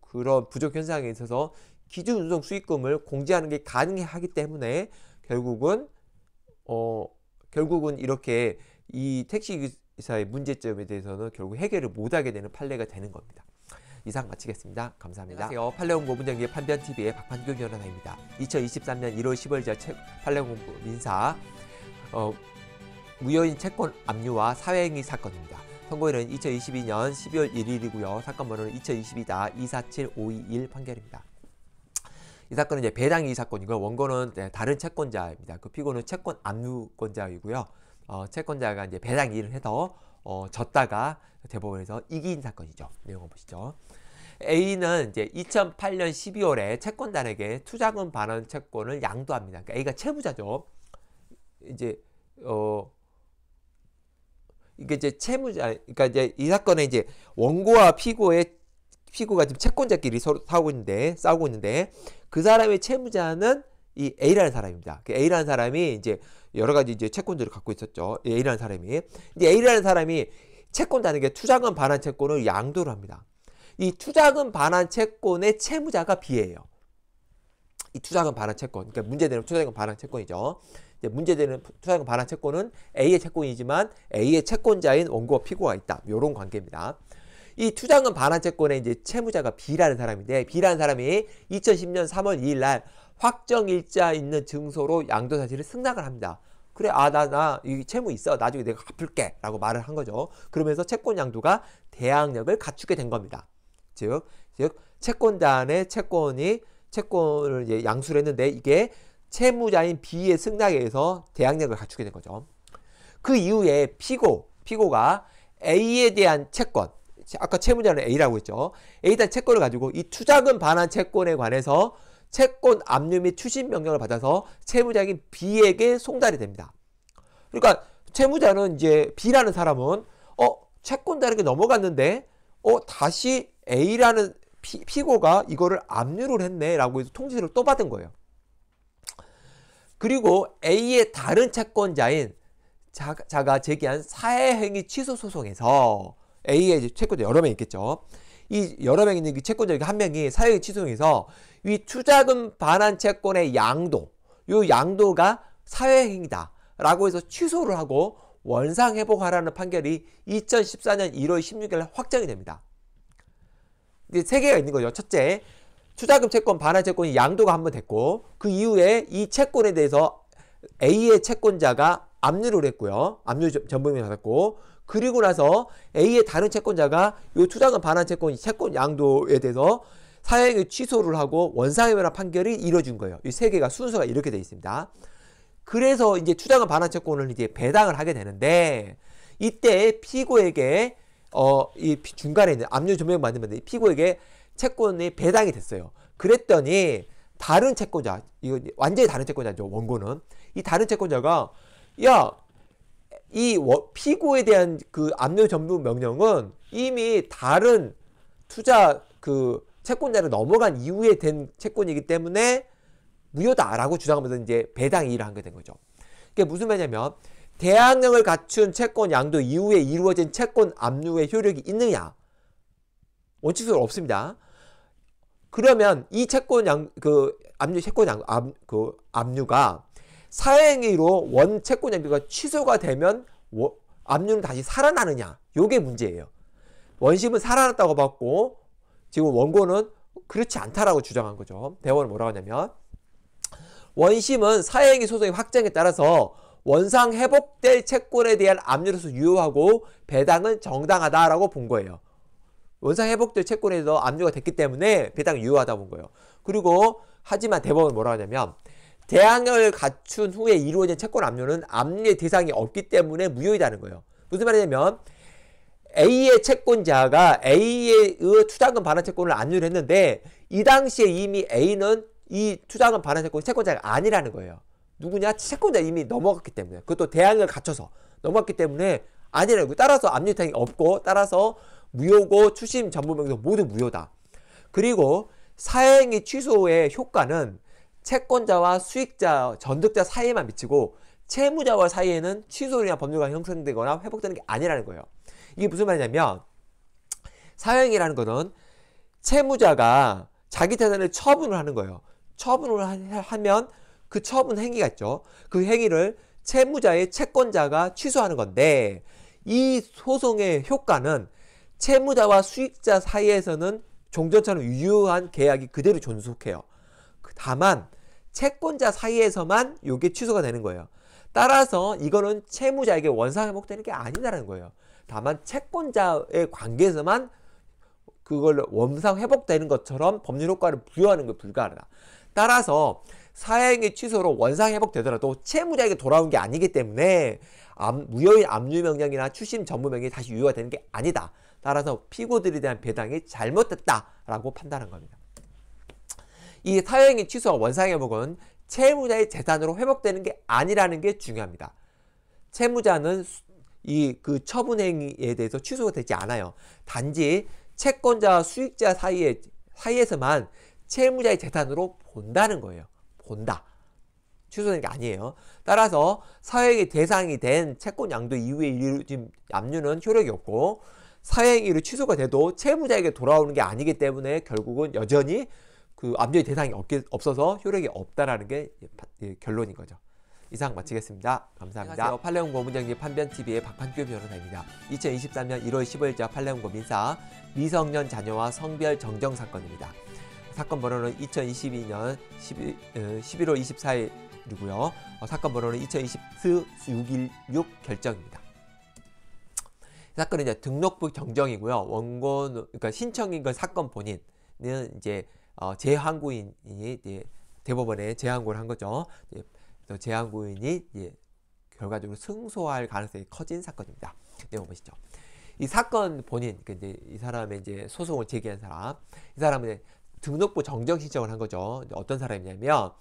그런 부족 현상에 있어서 기준 운송 수익금을 공제하는 게 가능하기 때문에 결국은 어 결국은 이렇게 이 택시 기사의 문제점에 대해서는 결국 해결을 못하게 되는 판례가 되는 겁니다. 이상 마치겠습니다. 감사합니다. 안녕하세요. 팔레온 고문장기 판변TV의 박판규 변호사입니다. 2023년 1월 10일자 팔레온 공부 민사 어, 무효인 채권 압류와 사회행위 사건입니다. 선고일은 2022년 12월 1일이고요. 사건 번호는 2 0 2 2 247521 판결입니다. 이 사건은 이제 배당이 사건이고 원고는 다른 채권자입니다. 그 피고는 채권 압류권자이고요. 어, 채권자가 이제 배당 일을 해서 어, 졌다가 대법원에서 이긴 사건이죠. 내용을 보시죠. A는 이제 2008년 12월에 채권단에게 투자금 반환 채권을 양도합니다. 그러니까 A가 채무자죠. 이제 어 이게 이제 채무자 그러니까 이제 이 사건에 이제 원고와 피고의 피고가 지금 채권자끼리 서로 싸우고 있는데 싸우고 있는데 그 사람의 채무자는 이 A라는 사람입니다. 그 A라는 사람이 이제 여러 가지 이제 채권들을 갖고 있었죠. A라는 사람이. 근데 A라는 사람이 채권단에게 투자금 반환 채권을 양도를 합니다. 이 투자금 반환 채권의 채무자가 B예요. 이 투자금 반환 채권, 그러니까 문제되는 투자금 반환 채권이죠. 이제 문제되는 투자금 반환 채권은 A의 채권이지만 A의 채권자인 원고와 피고가 있다. 이런 관계입니다. 이 투자금 반환 채권의 이제 채무자가 B라는 사람인데 B라는 사람이 2010년 3월 2일 날 확정일자 있는 증서로 양도사실을 승낙을 합니다. 그래 아나나 이 채무 있어 나중에 내가 갚을게 라고 말을 한 거죠. 그러면서 채권 양도가 대항력을 갖추게 된 겁니다. 즉, 즉 채권단의 채권이 채권을 이제 양수를 했는데 이게 채무자인 B의 승낙에 의해서 대항력을 갖추게 된 거죠. 그 이후에 피고, 피고가 A에 대한 채권, 아까 채무자는 A라고 했죠. A에 대한 채권을 가지고 이 투자금 반환 채권에 관해서 채권 압류 및 추진 명령을 받아서 채무자인 B에게 송달이 됩니다. 그러니까 채무자는 이제 B라는 사람은 어채권단에게 넘어갔는데 어 다시 A라는 피, 고가 이거를 압류를 했네라고 해서 통지서를 또 받은 거예요. 그리고 A의 다른 채권자인 자, 자가 제기한 사회행위 취소 소송에서 A의 채권자 여러 명 있겠죠. 이 여러 명 있는 채권자 한 명이 사회행위 취소에서 이 투자금 반환 채권의 양도, 이 양도가 사회행위다. 라고 해서 취소를 하고 원상회복하라는 판결이 2014년 1월 16일 확정이 됩니다. 이제 세 개가 있는 거죠. 첫째, 투자금 채권, 반환 채권이 양도가 한 번 됐고 그 이후에 이 채권에 대해서 A의 채권자가 압류를 했고요. 압류 전범이 받았고 그리고 나서 A의 다른 채권자가 이 투자금 반환 채권, 채권 양도에 대해서 사형의 취소를 하고 원상회라 판결이 이뤄진 거예요. 이 세 개가 순서가 이렇게 되어 있습니다. 그래서 이제 투자금 반환 채권을 이제 배당을 하게 되는데 이때 피고에게 어, 이 중간에 있는 압류 조명 만드는 이 피고에게 채권이 배당이 됐어요. 그랬더니 다른 채권자, 이거 완전히 다른 채권자죠. 원고는 이 다른 채권자가 야, 이 피고에 대한 그 압류 전부 명령은 이미 다른 투자 그 채권자를 넘어간 이후에 된 채권이기 때문에 무효다라고 주장하면서 이제 배당 이의를 한게된 거죠. 그게 무슨 말이냐면 대항력을 갖춘 채권 양도 이후에 이루어진 채권 압류의 효력이 있느냐? 원칙적으로 없습니다. 그러면 이 채권 양, 그, 압류, 채권 양, 압, 그, 압류가 사행위로 원 채권 양도가 취소가 되면 워, 압류는 다시 살아나느냐? 요게 문제예요. 원심은 살아났다고 봤고, 지금 원고는 그렇지 않다라고 주장한 거죠. 대원은 뭐라고 하냐면, 원심은 사행위 소송의 확정에 따라서 원상 회복될 채권에 대한 압류로서 유효하고 배당은 정당하다라고 본 거예요. 원상 회복될 채권에서 압류가 됐기 때문에 배당이 유효하다 고본 거예요. 그리고 하지만 대법원은 뭐라 고 하냐면 대항을 갖춘 후에 이루어진 채권 압류는 압류의 대상이 없기 때문에 무효이다는 거예요. 무슨 말이냐면 A의 채권자가 A의 투자금 반환 채권을 압류를 했는데 이 당시에 이미 A는 이 투자금 반환 채권 채권자가 아니라는 거예요. 누구냐? 채권자 이미 넘어갔기 때문에 그것도 대항을 갖춰서 넘어갔기 때문에 아니라고 따라서 압류탕이 없고 따라서 무효고 추심 전부명도 모두 무효다. 그리고 사행이 취소의 효과는 채권자와 수익자, 전득자 사이에만 미치고 채무자와 사이에는 취소나 이 법률과 형성되거나 회복되는 게 아니라는 거예요. 이게 무슨 말이냐면 사형이라는 것은 채무자가 자기 재산을 처분을 하는 거예요. 처분을 하면 그 처분 행위가 있죠. 그 행위를 채무자의 채권자가 취소하는 건데 이 소송의 효과는 채무자와 수익자 사이에서는 종전처럼 유효한 계약이 그대로 존속해요. 그 다만 채권자 사이에서만 이게 취소가 되는 거예요. 따라서 이거는 채무자에게 원상회복되는 게 아니다라는 거예요. 다만 채권자의 관계에서만 그걸 원상회복되는 것처럼 법률 효과를 부여하는 게 불가하다. 따라서 사행의 취소로 원상 회복되더라도 채무자에게 돌아온 게 아니기 때문에 암, 무효인 압류 명령이나 추심 전무 명령이 다시 유효가 되는 게 아니다. 따라서 피고들에 대한 배당이 잘못됐다라고 판단한 겁니다. 이사행의 취소와 원상 회복은 채무자의 재산으로 회복되는 게 아니라는 게 중요합니다. 채무자는 이 그 처분 행위에 대해서 취소가 되지 않아요. 단지 채권자와 수익자 사이에 사이에서만 채무자의 재산으로 본다는 거예요. 본다. 취소된 게 아니에요. 따라서 사회의 대상이 된 채권 양도 이후의 일류, 지금 압류는 효력이 없고 사행위로 취소가 돼도 채무자에게 돌아오는 게 아니기 때문에 결국은 여전히 그 압류의 대상이 없기, 없어서 효력이 없다라는 게 예, 결론인 거죠. 이상 마치겠습니다. 감사합니다. 안녕하세요. 문정리 판변TV의 박한규 변호사입니다. 2023년 1월 15일자 팔레온 고민사 미성년 자녀와 성별 정정 사건입니다. 사건 번호는 2022년 11, 11월 24일이고요. 어, 사건 번호는 2020-616 결정입니다. 사건은 이제 등록부 정정이고요. 원고 는 그러니까 신청인 건 사건 본인은 이제 어, 재항구인이 이제 대법원에 재항구를한 거죠. 예, 그래서 재항구인이 이제 결과적으로 승소할 가능성이 커진 사건입니다. 내용 보시죠. 이 사건 본인, 그 이제 이 사람의 이제 소송을 제기한 사람, 이 사람은 등록부 정정 신청을 한 거죠. 어떤 사람이냐면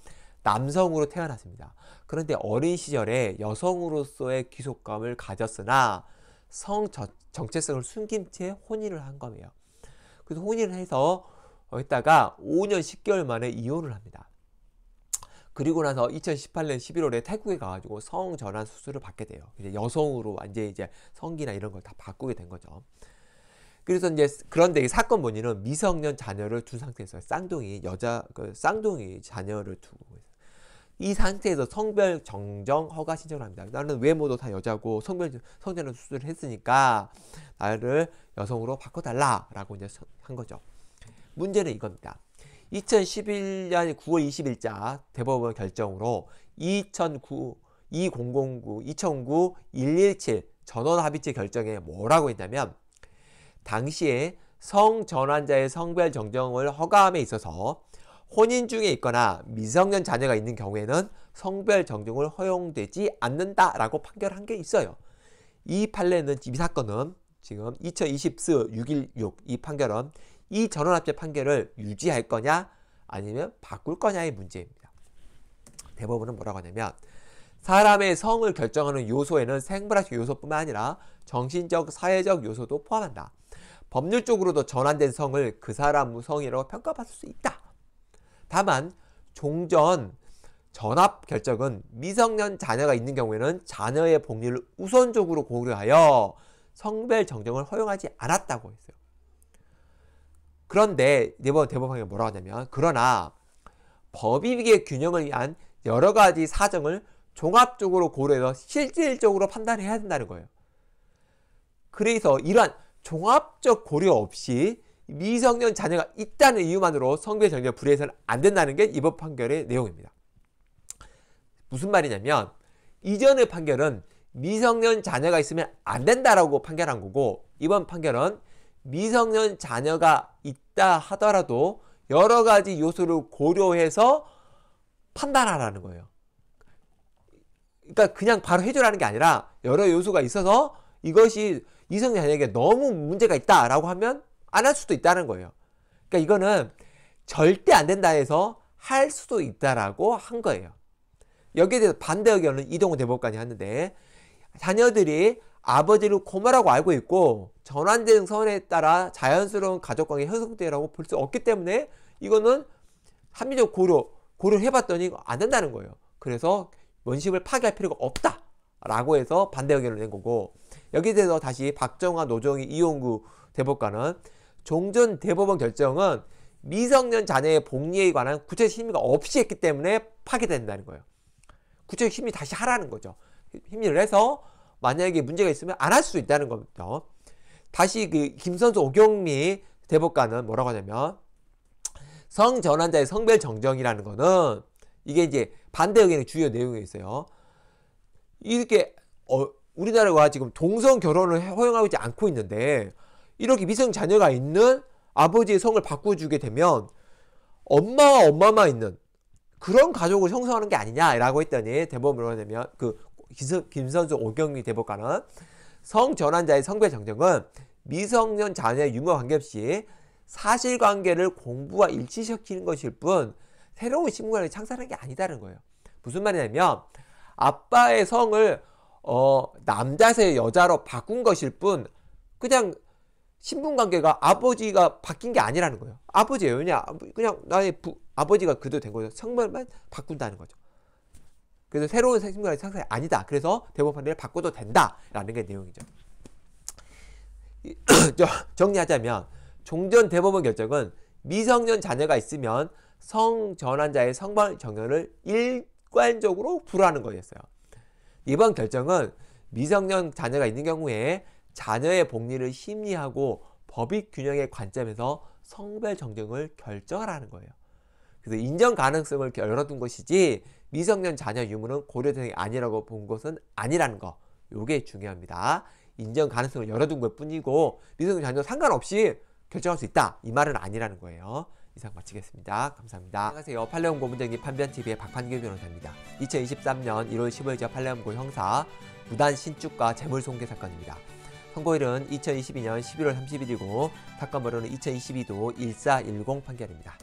남성으로 태어났습니다. 그런데 어린 시절에 여성으로서의 귀속감을 가졌으나 성 정체성을 숨긴 채 혼인을 한 거예요. 그래서 혼인을 해서 했다가 5년 10개월 만에 이혼을 합니다. 그리고 나서 2018년 11월에 태국에 가가지고 성 전환 수술을 받게 돼요. 이제 여성으로 이제 이제 성기나 이런 걸 다 바꾸게 된 거죠. 그래서 이제 그런데 이 사건 본인은 미성년 자녀를 둔 상태에서 쌍둥이 여자 그 쌍둥이 자녀를 두고 이 상태에서 성별 정정 허가 신청을 합니다. 나는 외모도 다 여자고 성별 성전을 수술을 했으니까 나를 여성으로 바꿔달라라고 이제 한 거죠. 문제는 이겁니다. 2011년 9월 20일자 대법원 결정으로 2009 2009 2009 117 전원 합의체 결정에 뭐라고 했냐면 당시에 성전환자의 성별 정정을 허가함에 있어서 혼인 중에 있거나 미성년 자녀가 있는 경우에는 성별 정정을 허용되지 않는다라고 판결한 게 있어요. 이 판례는 이 사건은 지금 2 0 2 0 616 이 판결은 이 전원합제 판결을 유지할 거냐 아니면 바꿀 거냐의 문제입니다. 대법원은 뭐라고 하냐면 사람의 성을 결정하는 요소에는 생물학적 요소뿐만 아니라 정신적, 사회적 요소도 포함한다. 법률 적으로도 전환된 성을 그 사람 성이라고 평가받을 수 있다. 다만 종전 전압 결정은 미성년 자녀가 있는 경우에는 자녀의 복리를 우선적으로 고려하여 성별 정정을 허용하지 않았다고 했어요. 그런데 네번 뭐 대법원이 뭐라고 하냐면 그러나 법익의 균형을 위한 여러 가지 사정을 종합적으로 고려해서 실질적으로 판단해야 된다는 거예요. 그래서 이러한 종합적 고려 없이 미성년 자녀가 있다는 이유만으로 성별 정리가 불이해서는 안 된다는 게 이번 판결의 내용입니다. 무슨 말이냐면 이전의 판결은 미성년 자녀가 있으면 안 된다라고 판결한 거고 이번 판결은 미성년 자녀가 있다 하더라도 여러 가지 요소를 고려해서 판단하라는 거예요. 그러니까 그냥 바로 해줘라는 게 아니라 여러 요소가 있어서 이것이 이성자녀에게 너무 문제가 있다라고 하면 안 할 수도 있다는 거예요. 그러니까 이거는 절대 안 된다 해서 할 수도 있다라고 한 거예요. 여기에 대해서 반대 의견은 이동호 대법관이 하는데 자녀들이 아버지를 고모라고 알고 있고 전환된 선에 따라 자연스러운 가족관계 형성되라고 볼 수 없기 때문에 이거는 합리적 고려 고려를 해봤더니 안 된다는 거예요. 그래서 원심을 파괴할 필요가 없다라고 해서 반대 의견을 낸 거고 여기에 대해서 다시 박정화 노정희 이용구 대법관은 종전 대법원 결정은 미성년 자녀의 복리에 관한 구체적 심의가 없이 했기 때문에 파괴된다는 거예요. 구체적 심의 다시 하라는 거죠. 심의를 해서 만약에 문제가 있으면 안 할 수 있다는 겁니다. 다시 그 김선수 오경미 대법관은 뭐라고 하냐면 성전환자의 성별 정정이라는 거는 이게 이제 반대 의견의 주요 내용이 있어요. 이렇게 어, 우리나라가 지금 동성 결혼을 허용하고 있지 않고 있는데 이렇게 미성 자녀가 있는 아버지의 성을 바꿔주게 되면 엄마와 엄마만 있는 그런 가족을 형성하는 게 아니냐라고 했더니 대법원 뭐냐면 그 김선수 오경미 대법관은 성전환자의 성별 정정은 미성년 자녀의 유무 관계없이 사실관계를 공부와 일치시키는 것일 뿐 새로운 신분관을 창설하는게 아니다는 거예요. 무슨 말이냐면 아빠의 성을 어, 남자세 여자로 바꾼 것일 뿐 그냥 신분 관계가 아버지가 바뀐 게 아니라는 거예요. 아버지예요. 왜냐? 그냥 나의 부, 아버지가 그대로 된 거죠. 성별만 바꾼다는 거죠. 그래서 새로운 신분 관계 상사가 아니다. 그래서 대법관을 바꿔도 된다라는 게 내용이죠. 정리하자면 종전 대법원 결정은 미성년 자녀가 있으면 성전환자의 성별 정연을 일관적으로 불허하는 거였어요. 이번 결정은 미성년 자녀가 있는 경우에 자녀의 복리를 심리하고 법익 균형의 관점에서 성별 정정을 결정하라는 거예요. 그래서 인정 가능성을 열어둔 것이지 미성년 자녀 유무는 고려 대상이 아니라고 본 것은 아니라는 거. 요게 중요합니다. 인정 가능성을 열어둔 것 뿐이고 미성년 자녀 상관없이 결정할 수 있다. 이 말은 아니라는 거예요. 이상 마치겠습니다. 감사합니다. 안녕하세요. 팔레온고 문쟁이 판변TV의 박판규 변호사입니다. 2023년 1월 15일자 팔레온고 형사 무단 신축과 재물 손괴 사건입니다. 선고일은 2022년 11월 30일이고 사건 번호는 2022도 1410 판결입니다.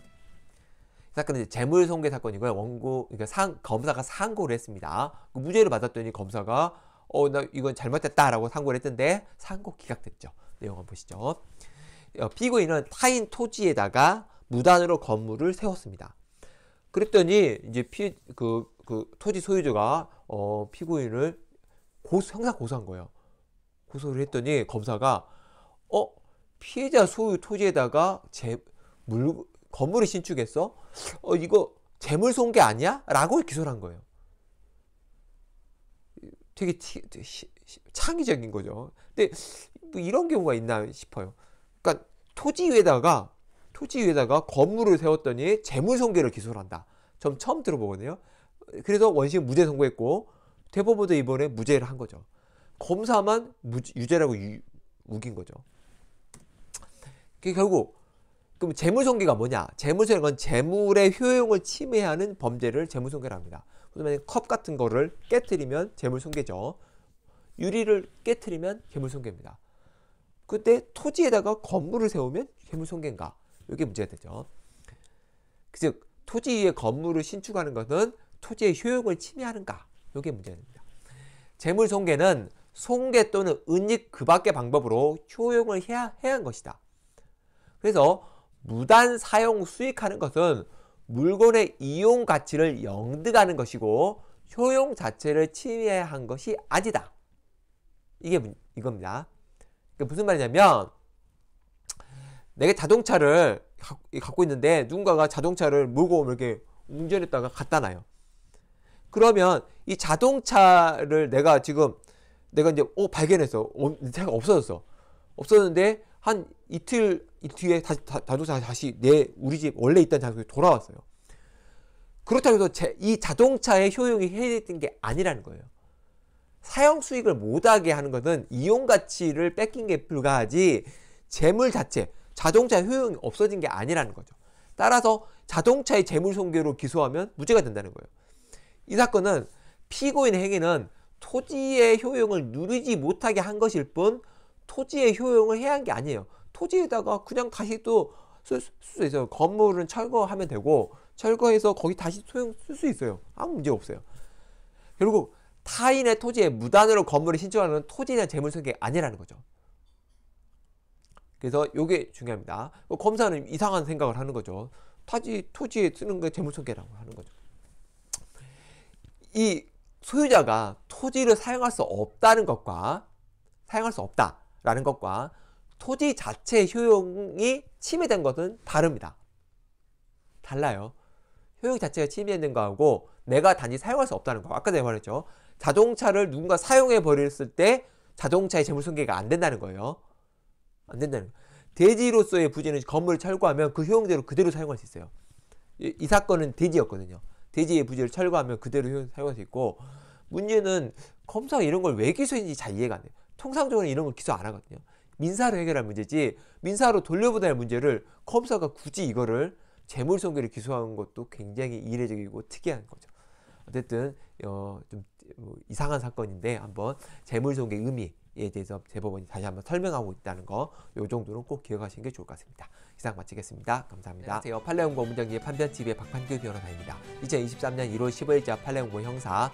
사건은 재물 손괴 사건이고요. 원고 그러니까 상, 검사가 상고를 했습니다. 그 무죄를 받았더니 검사가 어 나 이건 잘못됐다라고 상고를 했던데 상고 기각됐죠. 내용 한번 보시죠. 어, 피고인은 타인 토지에다가 무단으로 건물을 세웠습니다. 그랬더니 이제 피, 그, 그 토지 소유주가 어, 피고인을 고소, 형사 고소한 거예요. 고소를 했더니 검사가 어 피해자 소유 토지에다가 재, 물, 건물을 신축했어? 어 이거 재물 손괴 아니야? 라고 기소를 한 거예요. 되게 티, 되게 시, 창의적인 거죠. 근데 뭐 이런 경우가 있나 싶어요. 그러니까 토지 위에다가 토지 위에다가 건물을 세웠더니 재물손괴를 기소 한다. 전 처음 들어보거든요. 그래서 원심 무죄 선고했고 대법원도 이번에 무죄를 한 거죠. 검사만 무죄, 유죄라고 유, 우긴 거죠. 그 결국 그럼 재물손괴가 뭐냐? 재물손괴는 재물의 효용을 침해하는 범죄를 재물손괴랍니다. 그러면 컵 같은 거를 깨뜨리면 재물손괴죠. 유리를 깨뜨리면 재물손괴입니다. 그때 토지에다가 건물을 세우면 재물손괴인가? 이게 문제가 되죠. 즉 토지 위 건물을 신축하는 것은 토지의 효용을 침해하는가 이게 문제입니다. 재물 손괴는 손괴 또는 은닉 그 밖의 방법으로 효용을 해야, 해야 한 것이다. 그래서 무단 사용 수익하는 것은 물건의 이용 가치를 영득하는 것이고 효용 자체를 침해한 것이 아니다. 이게 이겁니다. 그러니까 무슨 말이냐면 내가 자동차를 갖고 있는데 누군가가 자동차를 물고 이렇게 운전했다가 갖다 놔요. 그러면 이 자동차를 내가 지금 내가 이제 어 발견했어. 어, 차가 없어졌어. 없었는데 한 이틀 뒤에 다시 다, 자동차 다시 내 우리 집 원래 있던 자동차로 돌아왔어요. 그렇다고 해서 제, 이 자동차의 효용이 해제된 게 아니라는 거예요. 사용 수익을 못하게 하는 것은 이용 가치를 뺏긴 게 불과하지 재물 자체 자동차 효용이 없어진 게 아니라는 거죠. 따라서 자동차의 재물손괴로 기소하면 무죄가 된다는 거예요. 이 사건은 피고인의 행위는 토지의 효용을 누리지 못하게 한 것일 뿐 토지의 효용을 해야 한 게 아니에요. 토지에다가 그냥 다시 또 쓸 수 있어요. 건물은 철거하면 되고 철거해서 거기 다시 쓸수 있어요. 아무 문제 없어요. 결국 타인의 토지에 무단으로 건물을 신청하는 토지나 재물손괴가 아니라는 거죠. 그래서 이게 중요합니다. 그 검사는 이상한 생각을 하는 거죠. 타지 토지에 쓰는 게 재물손괴라고 하는 거죠. 이 소유자가 토지를 사용할 수 없다는 것과 사용할 수 없다라는 것과 토지 자체의 효용이 침해된 것은 다릅니다. 달라요. 효용 자체가 침해된 거하고 내가 단지 사용할 수 없다는 거. 아까 내가 말했죠. 자동차를 누군가 사용해 버렸을 때 자동차의 재물손괴가 안 된다는 거예요. 안 된다는 거예요. 대지로서의 부지는 건물을 철거하면 그 효용대로 그대로 사용할 수 있어요. 이, 이 사건은 대지였거든요. 대지의 부지를 철거하면 그대로 효용, 사용할 수 있고 문제는 검사가 이런 걸 왜 기소했는지 잘 이해가 안 돼요. 통상적으로 이런 걸 기소 안 하거든요. 민사로 해결할 문제지 민사로 돌려보낼 문제를 검사가 굳이 이거를 재물손괴를 기소한 것도 굉장히 이례적이고 특이한 거죠. 어쨌든 어, 좀 뭐, 이상한 사건인데 한번 재물손괴 의미 이에 대해서 대법원이 다시 한번 설명하고 있다는 거 요 정도는 꼭 기억하시는 게 좋을 것 같습니다. 이상 마치겠습니다. 감사합니다. 안녕하세요. 판례연구 문정기의 판변TV의 박판규 변호사입니다. 2023년 1월 15일자 판례연구 형사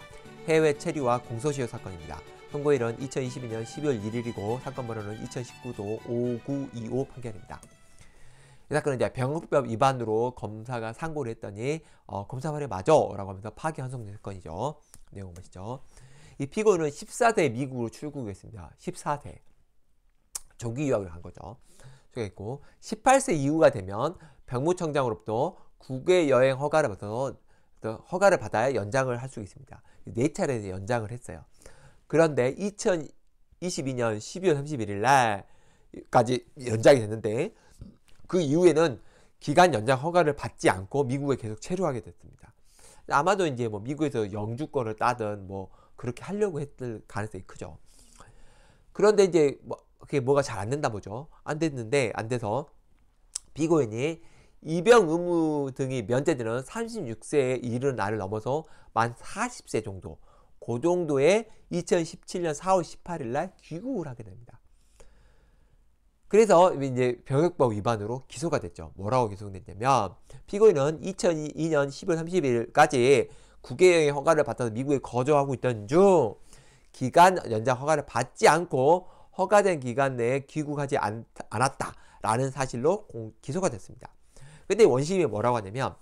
해외 체류와 공소시효 사건입니다. 선고일은 2022년 12월 1일이고 사건 번호는 2019도 5925 판결입니다. 이 사건은 이제 병역법 위반으로 검사가 상고를 했더니 어, 검사발에 맞아라고 하면서 파기 환송 사건이죠. 내용 보시죠. 이 피고는 14대 미국으로 출국했습니다. 14대. 조기 유학을 한 거죠. 저게 고 18세 이후가 되면 병무청장으로부터 국외 여행 허가를 받아서 허가를 받아야 연장을 할 수 있습니다. 네 차례 연장을 했어요. 그런데 2022년 12월 31일 날까지 연장이 됐는데 그 이후에는 기간 연장 허가를 받지 않고 미국에 계속 체류하게 됐습니다. 아마도 이제 뭐 미국에서 영주권을 따든 뭐 그렇게 하려고 했을 가능성이 크죠. 그런데 이제 뭐 그게 뭐가 잘 안 된다 보죠. 안 됐는데 안 돼서 피고인이 입영 의무 등이 면제되는 36세에 이르는 나 넘어서 만 40세 정도 그 정도에 2017년 4월 18일 날 귀국을 하게 됩니다. 그래서 이제 병역법 위반으로 기소가 됐죠. 뭐라고 기소됐냐면 피고인은 2002년 10월 30일까지 국외여행 허가를 받아서 미국에 거주하고 있던 중 기간 연장 허가를 받지 않고 허가된 기간 내에 귀국하지 않, 았다라는 사실로 공, 기소가 됐습니다. 근데 원심이 뭐라고 하냐면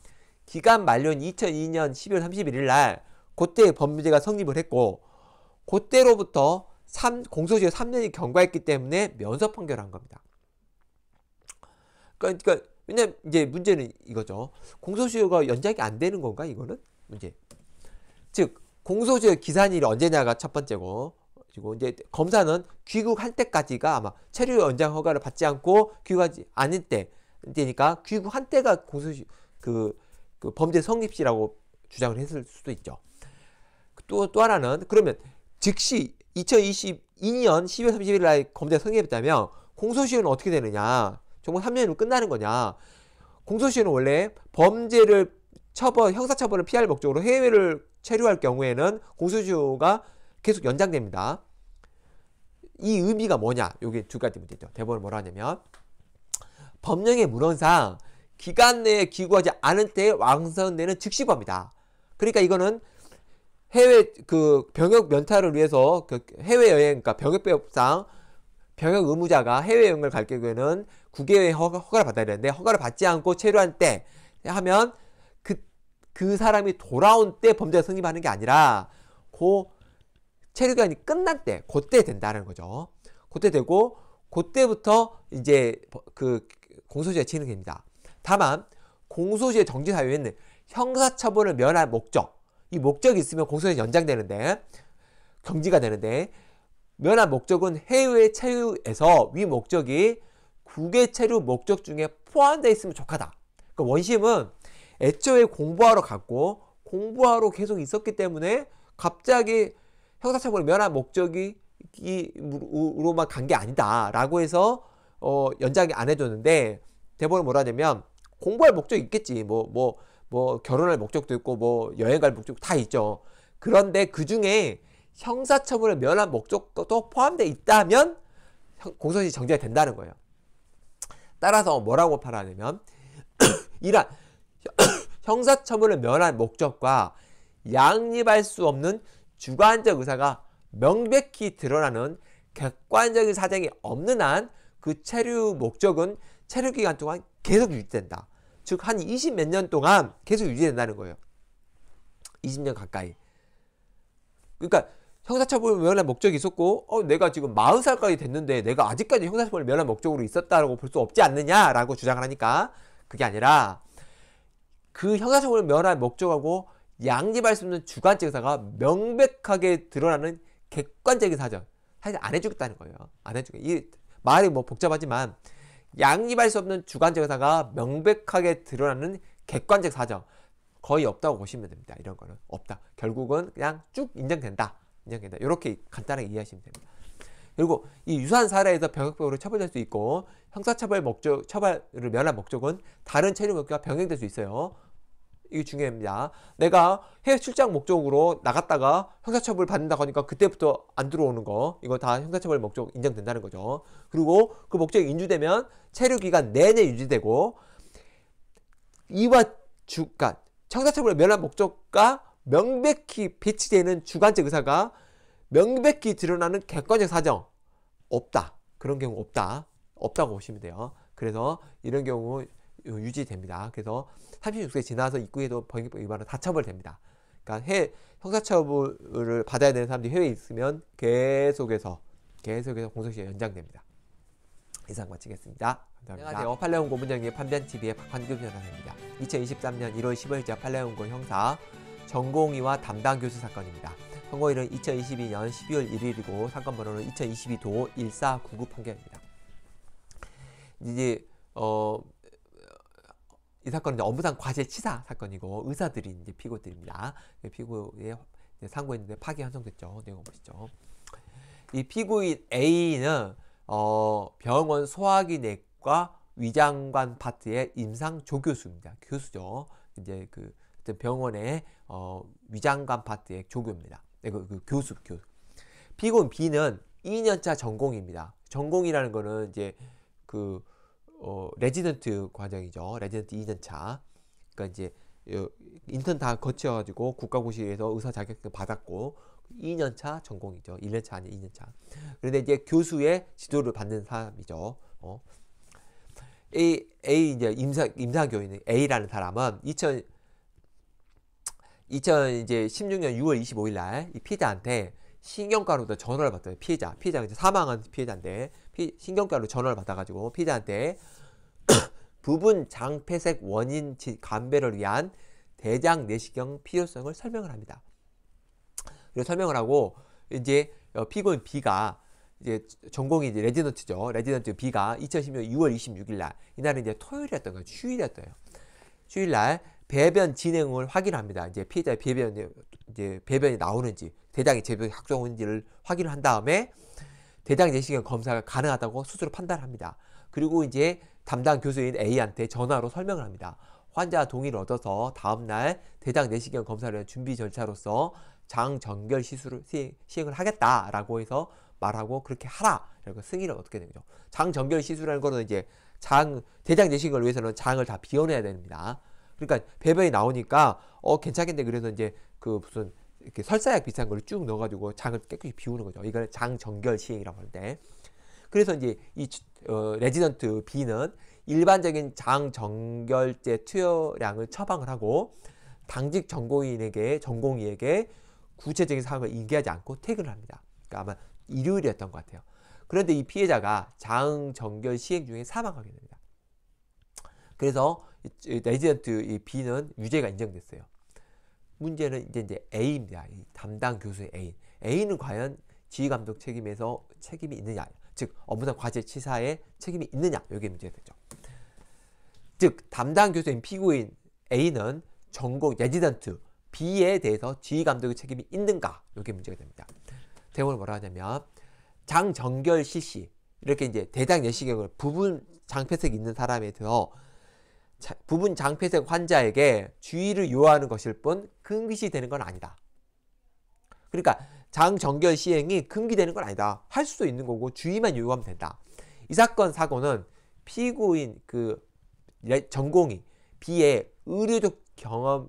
기간 만료인 2002년 12월 31일 날 그때 범죄가 성립을 했고 그때로부터 3, 공소시효 3년이 경과했기 때문에 면소 판결을 한 겁니다. 그러니까, 그러니까 왜냐 이제 문제는 이거죠. 공소시효가 연장이 안 되는 건가 이거는 문제. 즉 공소시효 기산일이 언제냐가 첫 번째고 그리고 이제 검사는 귀국할 때까지가 아마 체류 연장 허가를 받지 않고 귀국하지 않을 때 때니까 귀국한 때가 공소시 그, 그 범죄 성립시라고 주장을 했을 수도 있죠. 또 또 하나는 그러면 즉시 2022년 12월 31일 날 검사 성립했다면 공소시효는 어떻게 되느냐? 정말 3년으로 끝나는 거냐? 공소시효는 원래 범죄를 처벌 형사 처벌을 피할 목적으로 해외를 체류할 경우에는 공수주가 계속 연장됩니다. 이 의미가 뭐냐? 요게 두 가지 문제죠. 대법원 뭐라 하냐면 법령의 문헌상 기간 내에 기구하지 않은 때 왕선내는 즉시 법이다. 그러니까 이거는 해외 그 병역 면탈을 위해서 그 해외 여행 그러니까 병역법상 병역 의무자가 해외 여행을 갈 경우에는 국외 허가, 허가를 받아야 되는데 허가를 받지 않고 체류한 때 하면 그 사람이 돌아온 때 범죄가 성립하는 게 아니라 그 체류기간이 끝날 때 그때 된다는 거죠. 그때 되고 그때부터 이제 그 공소시효가 진행됩니다. 다만 공소시효 정지 사유에는 형사처벌을 면할 목적 이 목적이 있으면 공소시효 연장되는데 경지가 되는데 면할 목적은 해외 체류에서 위 목적이 국외 체류 목적 중에 포함되어 있으면 좋하다. 그 그러니까 원심은 애초에 공부하러 갔고 공부하러 계속 있었기 때문에 갑자기 형사처벌을 면한 목적이로만 간 게 아니다라고 해서 어, 연장이 안 해줬는데 대본을은 뭐라 하냐면 공부할 목적이 있겠지 뭐 뭐뭐 뭐, 뭐 결혼할 목적도 있고 뭐 여행 갈 목적 다 있죠 그런데 그 중에 형사처벌을 면한 목적도 포함되어 있다면 공소시 정지가 된다는 거예요 따라서 뭐라고 팔아냐면 이란 형사처분을 면할 목적과 양립할 수 없는 주관적 의사가 명백히 드러나는 객관적인 사정이 없는 한 그 체류 목적은 체류 기간 동안 계속 유지된다. 즉 한 20 몇 년 동안 계속 유지된다는 거예요. 20년 가까이. 그러니까 형사처분을 면할 목적이 있었고 어, 내가 지금 40살까지 됐는데 내가 아직까지 형사처분을 면할 목적으로 있었다라고 볼 수 없지 않느냐라고 주장을 하니까 그게 아니라 그 형사처벌을 면할 목적하고 양립할 수 없는 주관적 의사가 명백하게 드러나는 객관적인 사정. 사실 안 해주겠다는 거예요. 안 해주게. 이 말이 뭐 복잡하지만 양립할 수 없는 주관적 의사가 명백하게 드러나는 객관적 사정. 거의 없다고 보시면 됩니다. 이런 거는 없다. 결국은 그냥 쭉 인정된다. 인정된다. 이렇게 간단하게 이해하시면 됩니다. 그리고 이 유사한 사례에서 병역법으로 처벌될 수 있고 형사처벌 목적, 처벌을 면한 목적은 다른 체류 목적과 병행될 수 있어요. 이게 중요합니다. 내가 해외 출장 목적으로 나갔다가 형사처벌 받는다고 하니까 그때부터 안 들어오는 거 이거 다 형사처벌 목적 인정된다는 거죠. 그리고 그 목적이 인주되면 체류 기간 내내 유지되고 이와 주간 그러니까 형사처벌 면한 목적과 명백히 배치되는 주관적 의사가 명백히 드러나는 객관적 사정 없다. 그런 경우 없다. 없다고 보시면 돼요. 그래서 이런 경우 유지됩니다. 그래서 36세 지나서 입국에도 범역법 위반은 다 처벌됩니다. 그러니까 해 형사처벌을 받아야 되는 사람들이 해외에 있으면 계속해서 계속해서 공소시효 연장됩니다. 이상 마치겠습니다. 감사합니다. 안녕하세요. 팔레온고 문장의 판변TV의 박환규 변호사입니다. 2023년 1월 15일자 팔레온고 형사 전공의와 담당 교수 사건입니다. 선고일은 2022년 12월 1일이고 사건 번호는 2022도 1499 판결입니다. 이제 어, 이 사건은 이제 업무상 과제 치사 사건이고 의사들이 이제 피고들입니다. 예, 피고에 상고했는데 파기 한정됐죠. 내용 보시죠. 이 피고인 A는 어, 병원 소화기내과 위장관 파트의 임상 조교수입니다. 교수죠. 이제 그 병원의 어, 위장관 파트의 조교입니다. 네, 그, 그 교수, 교수. 피고인 B는 2년차 전공입니다. 전공이라는 거는 이제 그 어, 레지던트 과정이죠. 레지던트 2년차. 그러니까 이제 인턴 다 거쳐가지고 국가고시에서 의사 자격증 받았고 2년차 전공이죠. 1년차 아니 2년차. 그런데 이제 교수의 지도를 받는 사람이죠. 어. A, A 이제 임사 임사 교인 A라는 사람은 2000 2000 이제 16년 6월 25일 날 이 피해자한테 신경과로부터 전화를 받더니 피해자, 피해자가 이제 사망한 피해자인데 피, 신경과로 전화를 받아가지고 피자한테 부분 장폐색 원인 감별을 위한 대장 내시경 필요성을 설명을 합니다. 그리고 설명을 하고 이제 어, 피고인 B가 이제 전공이 이제 레지던트죠. 레지던트 B가 2016년 6월 26일 날 이날은 이제 토요일이었던 거예요. 휴일이었어요. 휴일 날 배변 진행을 확인합니다. 이제 피해자의 배변이 이제 배변이 나오는지 대장이 제변이 작동하는지를 확인을 한 다음에 대장 내시경 검사가 가능하다고 수술을 판단합니다. 그리고 이제 담당 교수인 A한테 전화로 설명을 합니다. 환자 동의를 얻어서 다음날 대장 내시경 검사를 위한 준비 절차로서 장전결 시술을 시행, 을 하겠다라고 해서 말하고 그렇게 하라 이렇게 그 승인을 얻게 되죠. 장전결 시술이라는 거는 이제 장 대장 내시경을 위해서는 장을 다 비워내야 됩니다. 그러니까 배변이 나오니까 어 괜찮겠네 그래서 이제 그 무슨 이렇게 설사약 비슷한 걸 쭉 넣어가지고 장을 깨끗이 비우는 거죠. 이걸 장정결 시행이라고 하는데. 그래서 이제 이 어, 레지던트 B는 일반적인 장정결제 투여량을 처방을 하고 당직 전공인에게 전공의에게 구체적인 사항을 얘기하지 않고 퇴근을 합니다. 그러니까 아마 일요일이었던 것 같아요. 그런데 이 피해자가 자 정결 시행 중에 사망하게 됩니다. 그래서 레지던트 B는 유죄가 인정됐어요. 문제는 이제, 이제 A입니다. 담당 교수의 A. A는 과연 지휘감독 책임에서 책임이 있느냐, 즉 업무상 과제 치사에 책임이 있느냐 여기 문제 되죠. 즉 담당 교수인 피고인 A는 전공 레지던트 B에 대해서 지휘감독의 책임이 있는가 여기 문제가 됩니다. 대본을 뭐라 하냐면 장정결 실시 이렇게 이제 대장 내시경을 부분 장폐색 있는 사람에 대해서 자, 부분 장폐색 환자에게 주의를 요하는 것일 뿐 금기시 되는 건 아니다. 그러니까 장정결 시행이 금기되는 건 아니다. 할 수도 있는 거고 주의만 요구하면 된다. 이 사건 사고는 피고인 그 전공이 비의 의료적 경험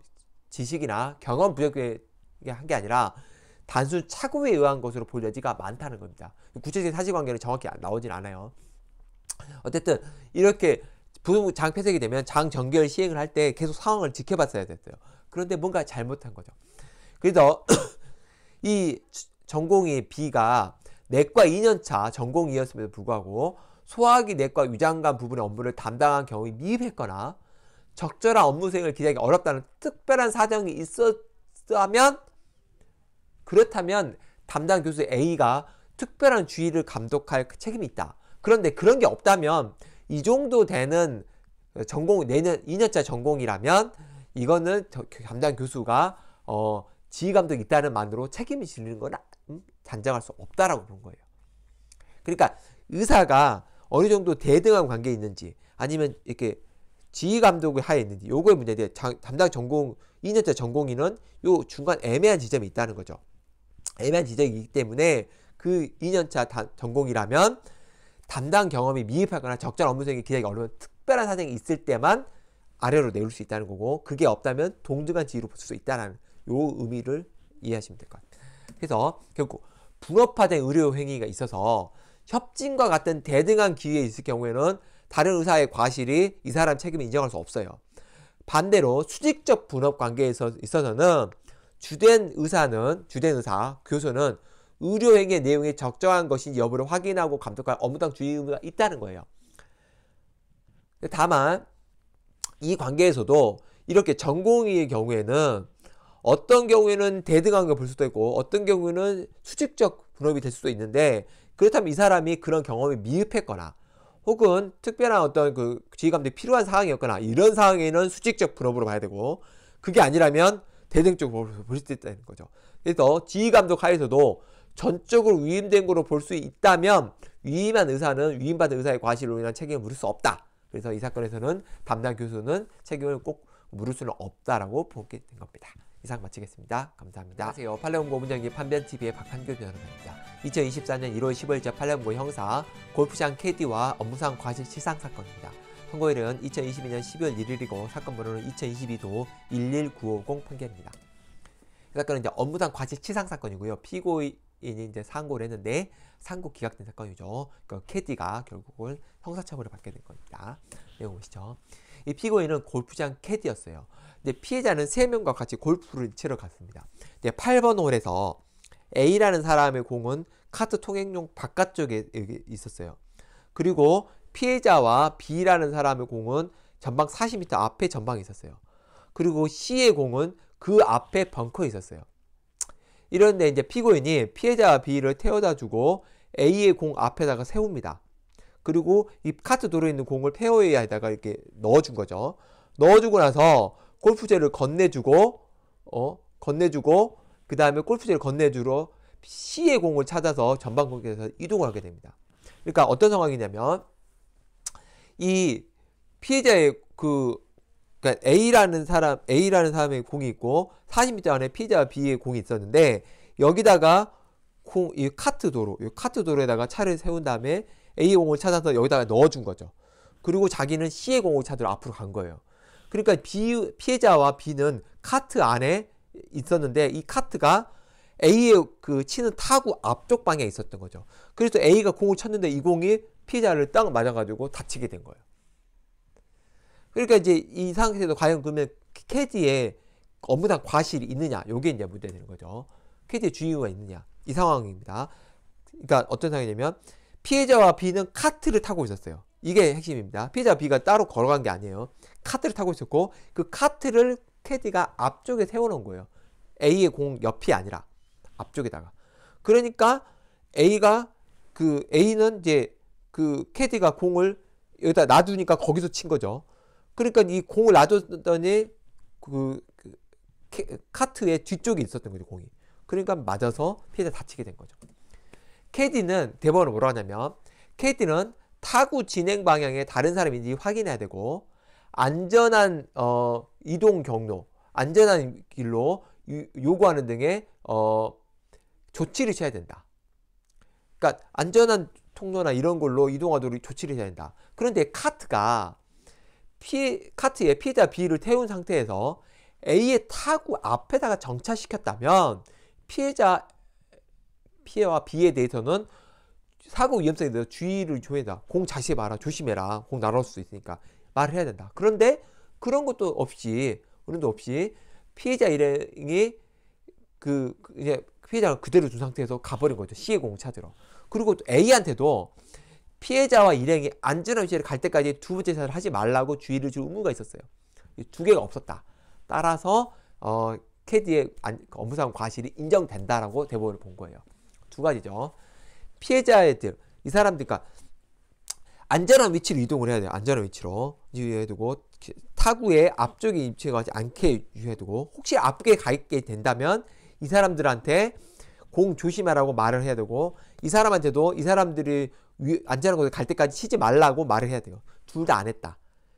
지식이나 경험 부족에 한 게 아니라 단순 착오에 의한 것으로 볼 여지가 많다는 겁니다. 구체적인 사실관계는 정확히 나오진 않아요. 어쨌든 이렇게 부동장 폐색이 되면 장 정결 시행을 할 때 계속 상황을 지켜봤어야 됐어요. 그런데 뭔가 잘못한 거죠. 그래서 이 전공이 B가 내과 2년차 전공이었음에도 불구하고 소화기 내과 위장관 부분의 업무를 담당한 경우에 미흡했거나 적절한 업무 수행을 기대하기 어렵다는 특별한 사정이 있었다면 그렇다면 담당 교수 A가 특별한 주의를 감독할 책임이 있다. 그런데 그런 게 없다면 이 정도 되는 전공 내년 2년차 전공이라면 이거는 담당 교수가 어, 지휘 감독이 있다는 만으로 책임이 질리는 건 단정할 음, 수 없다라고 그런 거예요. 그러니까 의사가 어느 정도 대등한 관계 있는지 아니면 이렇게 지휘 감독을 하에 있는지 요거의 문제인데 담당 전공 2년째 전공인은 요 중간 애매한 지점이 있다는 거죠. 애매한 지점이기 때문에 그 2년차 전공이라면 담당 경험이 미흡하거나 적절한 업무 수행이 기대하기 어려운 특별한 사정이 있을 때만 아래로 내올 수 있다는 거고 그게 없다면 동등한 지위로 볼 수 있다는 요 의미를 이해하시면 될 것 같아요. 그래서 결국 불업화된 의료 행위가 있어서 협진과 같은 대등한 기회에 있을 경우에는 다른 의사의 과실이 이 사람 책임을 인정할 수 없어요. 반대로 수직적 분업 관계에 있어서는 주된 의사는 주된 의사 교수는 의료행위 내용이 적정한 것인지 여부를 확인하고 감독할 업무당 주의 의무가 있다는 거예요. 다만 이 관계에서도 이렇게 전공의의 경우에는 어떤 경우에는 대등한 걸 볼 수도 있고 어떤 경우에는 수직적 분업이 될 수도 있는데 그렇다면 이 사람이 그런 경험이 미흡했거나 혹은 특별한 어떤 그 지휘감독이 필요한 상황이었거나 이런 상황에는 수직적 분업으로 봐야 되고 그게 아니라면 대등적으로 볼수 있다는 거죠. 그래서 지휘감독 하에서도 전적으로 위임된 거로 볼 수 있다면 위임한 의사는 위임받은 의사의 과실로 인한 책임을 물을 수 없다. 그래서 이 사건에서는 담당 교수는 책임을 꼭 물을 수는 없다라고 보게 된 겁니다. 이상 마치겠습니다. 감사합니다. 안녕하세요. 팔레온고 문장기 판변TV의 박한규 변호사입니다. 2024년 1월 15일자 팔레온고 형사 골프장 KD와 업무상 과실치상 사건입니다. 선고일은 2022년 12월 1일이고 사건 번호는 2022도 11950 판결입니다. 이 사건은 이제 업무상 과실치상 사건이고요. 피고인 이제 상고를 했는데 상고 기각된 사건이죠. 그러니까 캐디가 결국은 형사처벌을 받게 된 겁니다. 내용 보시죠. 이 피고인은 골프장 캐디였어요. 근데 피해자는 세명과 같이 골프를 치러 갔습니다. 근데 8번 홀에서 A라는 사람의 공은 카트 통행용 바깥쪽에 있었어요. 그리고 피해자와 B라는 사람의 공은 전방 40m 앞에 전방에 있었어요. 그리고 C의 공은 그 앞에 벙커에 있었어요. 이런데 이제 피고인이 피해자 B를 태워다 주고 A의 공 앞에다가 세웁니다. 그리고 이 카트 도로에 있는 공을 페어웨이에다가 이렇게 넣어준 거죠. 넣어주고 나서 골프채를 건네주고 어 건네주고 그 다음에 골프채를 건네주러 C의 공을 찾아서 전방 공격에서 이동을 하게 됩니다. 그러니까 어떤 상황이냐면 이 피해자의 그 그러니까 A라는 사람, A라는 사람의 공이 있고 40m 안에 P자 B의 공이 있었는데 여기다가 공, 이 카트 도로, 이 카트 도로에다가 차를 세운 다음에 A 공을 찾아서 여기다가 넣어준 거죠. 그리고 자기는 C의 공을 찾으러 앞으로 간 거예요. 그러니까 B, 피해자와 B는 카트 안에 있었는데 이 카트가 A의 그 치는 타구 앞쪽 방에 있었던 거죠. 그래서 A가 공을 쳤는데 이 공이 피해자를 딱 맞아가지고 다치게 된 거예요. 그러니까 이제 이 상태에서 과연 그러면 캐디에 업무상 과실이 있느냐 요게 이제 문제 되는 거죠. 캐디의 주의가 있느냐 이 상황입니다. 그러니까 어떤 상황이냐면 피해자와 B는 카트를 타고 있었어요. 이게 핵심입니다. 피해자 B가 따로 걸어간 게 아니에요. 카트를 타고 있었고 그 카트를 캐디가 앞쪽에 세워놓은 거예요. A의 공 옆이 아니라 앞쪽에다가. 그러니까 A가 그 A는 이제 그 캐디가 공을 여기다 놔두니까 거기서 친 거죠. 그러니까 이 공을 놔줬더니 그, 그 카트의 뒤쪽에 있었던 거죠 공이. 그러니까 맞아서 피해자 다치게 된 거죠. 캐디는 대법원 뭐라 하냐면 캐디는 타구 진행 방향에 다른 사람인지 확인해야 되고 안전한 어, 이동 경로, 안전한 길로 요구하는 등의 어, 조치를 취해야 된다. 그러니까 안전한 통로나 이런 걸로 이동하도록 조치를 해야 된다. 그런데 카트가 P, 카트에 P에다 B를 태운 상태에서 A의 타구 앞에다가 정차시켰다면 피해자 피해와 B에 대해서는 사고 위험성에 대해서 주의를 조해다. 공 자세히 말아. 조심해라. 공 날아올 수 있으니까. 말을 해야 된다. 그런데 그런 것도 없이, 그런 것도 없이 피해자 일행이 그, 그, 이제 피해자가 그대로 둔 상태에서 가버린 거죠. C의 공을 찾으러. 그리고 또 A한테도 피해자와 일행이 안전한 위치를 갈 때까지 두 번째 자살를 하지 말라고 주의를 줄 의무가 있었어요. 두 개가 없었다. 따라서 어, 캐디의 그 업무상 과실이 인정된다라고 대법원을 본 거예요. 두 가지죠. 피해자들, 이 사람들, 그러니까 안전한 위치로 이동을 해야 돼요. 안전한 위치로 유해두고 타구의 앞쪽에 입체하지 않게 유해두고 혹시 앞에 가 있게 된다면 이 사람들한테 공 조심하라고 말을 해야 되고 이 사람한테도 이 사람들이 위 안전한 곳에 갈 때까지 쉬지 말라고 말을 해야 돼요. 둘 다 안 했다.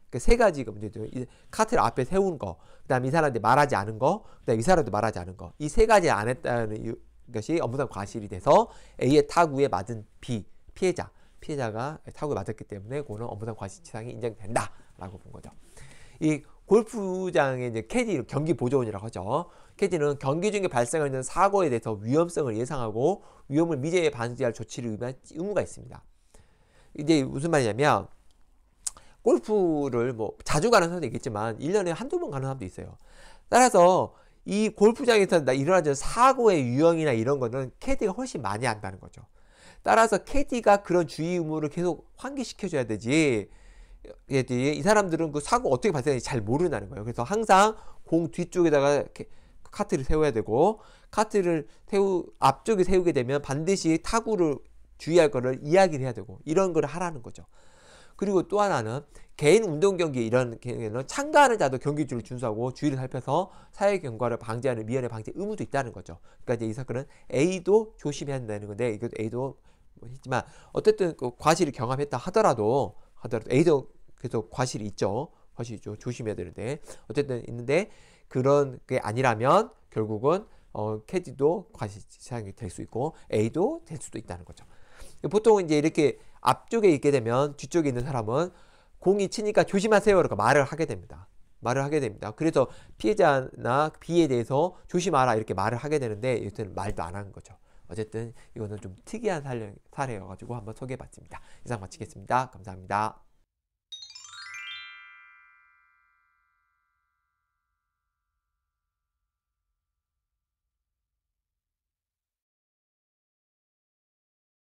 그세 그러니까 가지가 문제죠. 카트를 앞에 세운 거, 그다음에 이 사람한테 말하지 않은 거, 그다음에 이 사람도 말하지 않은 거. 이 세 가지 안 했다는 것이 업무상 과실이 돼서 A의 타구에 맞은 B 피해자, 피해자가 타구에 맞았기 때문에 그거는 업무상 과실치상이 인정된다라고 본 거죠. 이 골프장의 이제 캐디 경기 보조원이라고 하죠. 캐디는 경기 중에 발생하는 사고에 대해서 위험성을 예상하고 위험을 미제에 방지할 조치를 의무한 의무가 있습니다. 이게 무슨 말이냐면 골프를 뭐 자주 가는 사람도 있겠지만 1년에 한두 번 가는 사람도 있어요. 따라서 이 골프장에서 일어나는 사고의 유형이나 이런 거는 캐디가 훨씬 많이 안다는 거죠. 따라서 캐디가 그런 주의 의무를 계속 환기시켜줘야 되지. 이 사람들은 그 사고 어떻게 발생했는지 잘 모르는 거예요. 그래서 항상 공 뒤쪽에다가 카트를 세워야 되고 카트를 세우 앞쪽에 세우게 되면 반드시 타구를 주의할 거를 이야기를 해야 되고 이런 걸 하라는 거죠. 그리고 또 하나는 개인 운동 경기 이런 경우에는 참가하는 자도 경기주를 준수하고 주의를 살펴서 사회 경과를 방지하는 미연의 방지 의무도 있다는 거죠. 그러니까 이제 이 사건은 A도 조심해야 된다는 건데 이것 A도 했지만 뭐 어쨌든 그 과실을 경험했다 하더라도 하더라도 A도 계속 과실이 있죠. 과실이 있죠. 조심해야 되는데 어쨌든 있는데 그런 게 아니라면 결국은 어, 캐디도 과실 사용이 될 수 있고 A도 될 수도 있다는 거죠. 보통 이제 이렇게 앞쪽에 있게 되면 뒤쪽에 있는 사람은 공이 치니까 조심하세요. 이렇게 말을 하게 됩니다. 말을 하게 됩니다. 그래서 피해자나 비에 대해서 조심하라 이렇게 말을 하게 되는데 이때는 말도 안 하는 거죠. 어쨌든 이거는 좀 특이한 사례여가지고 한번 소개해봤습니다. 이상 마치겠습니다. 감사합니다.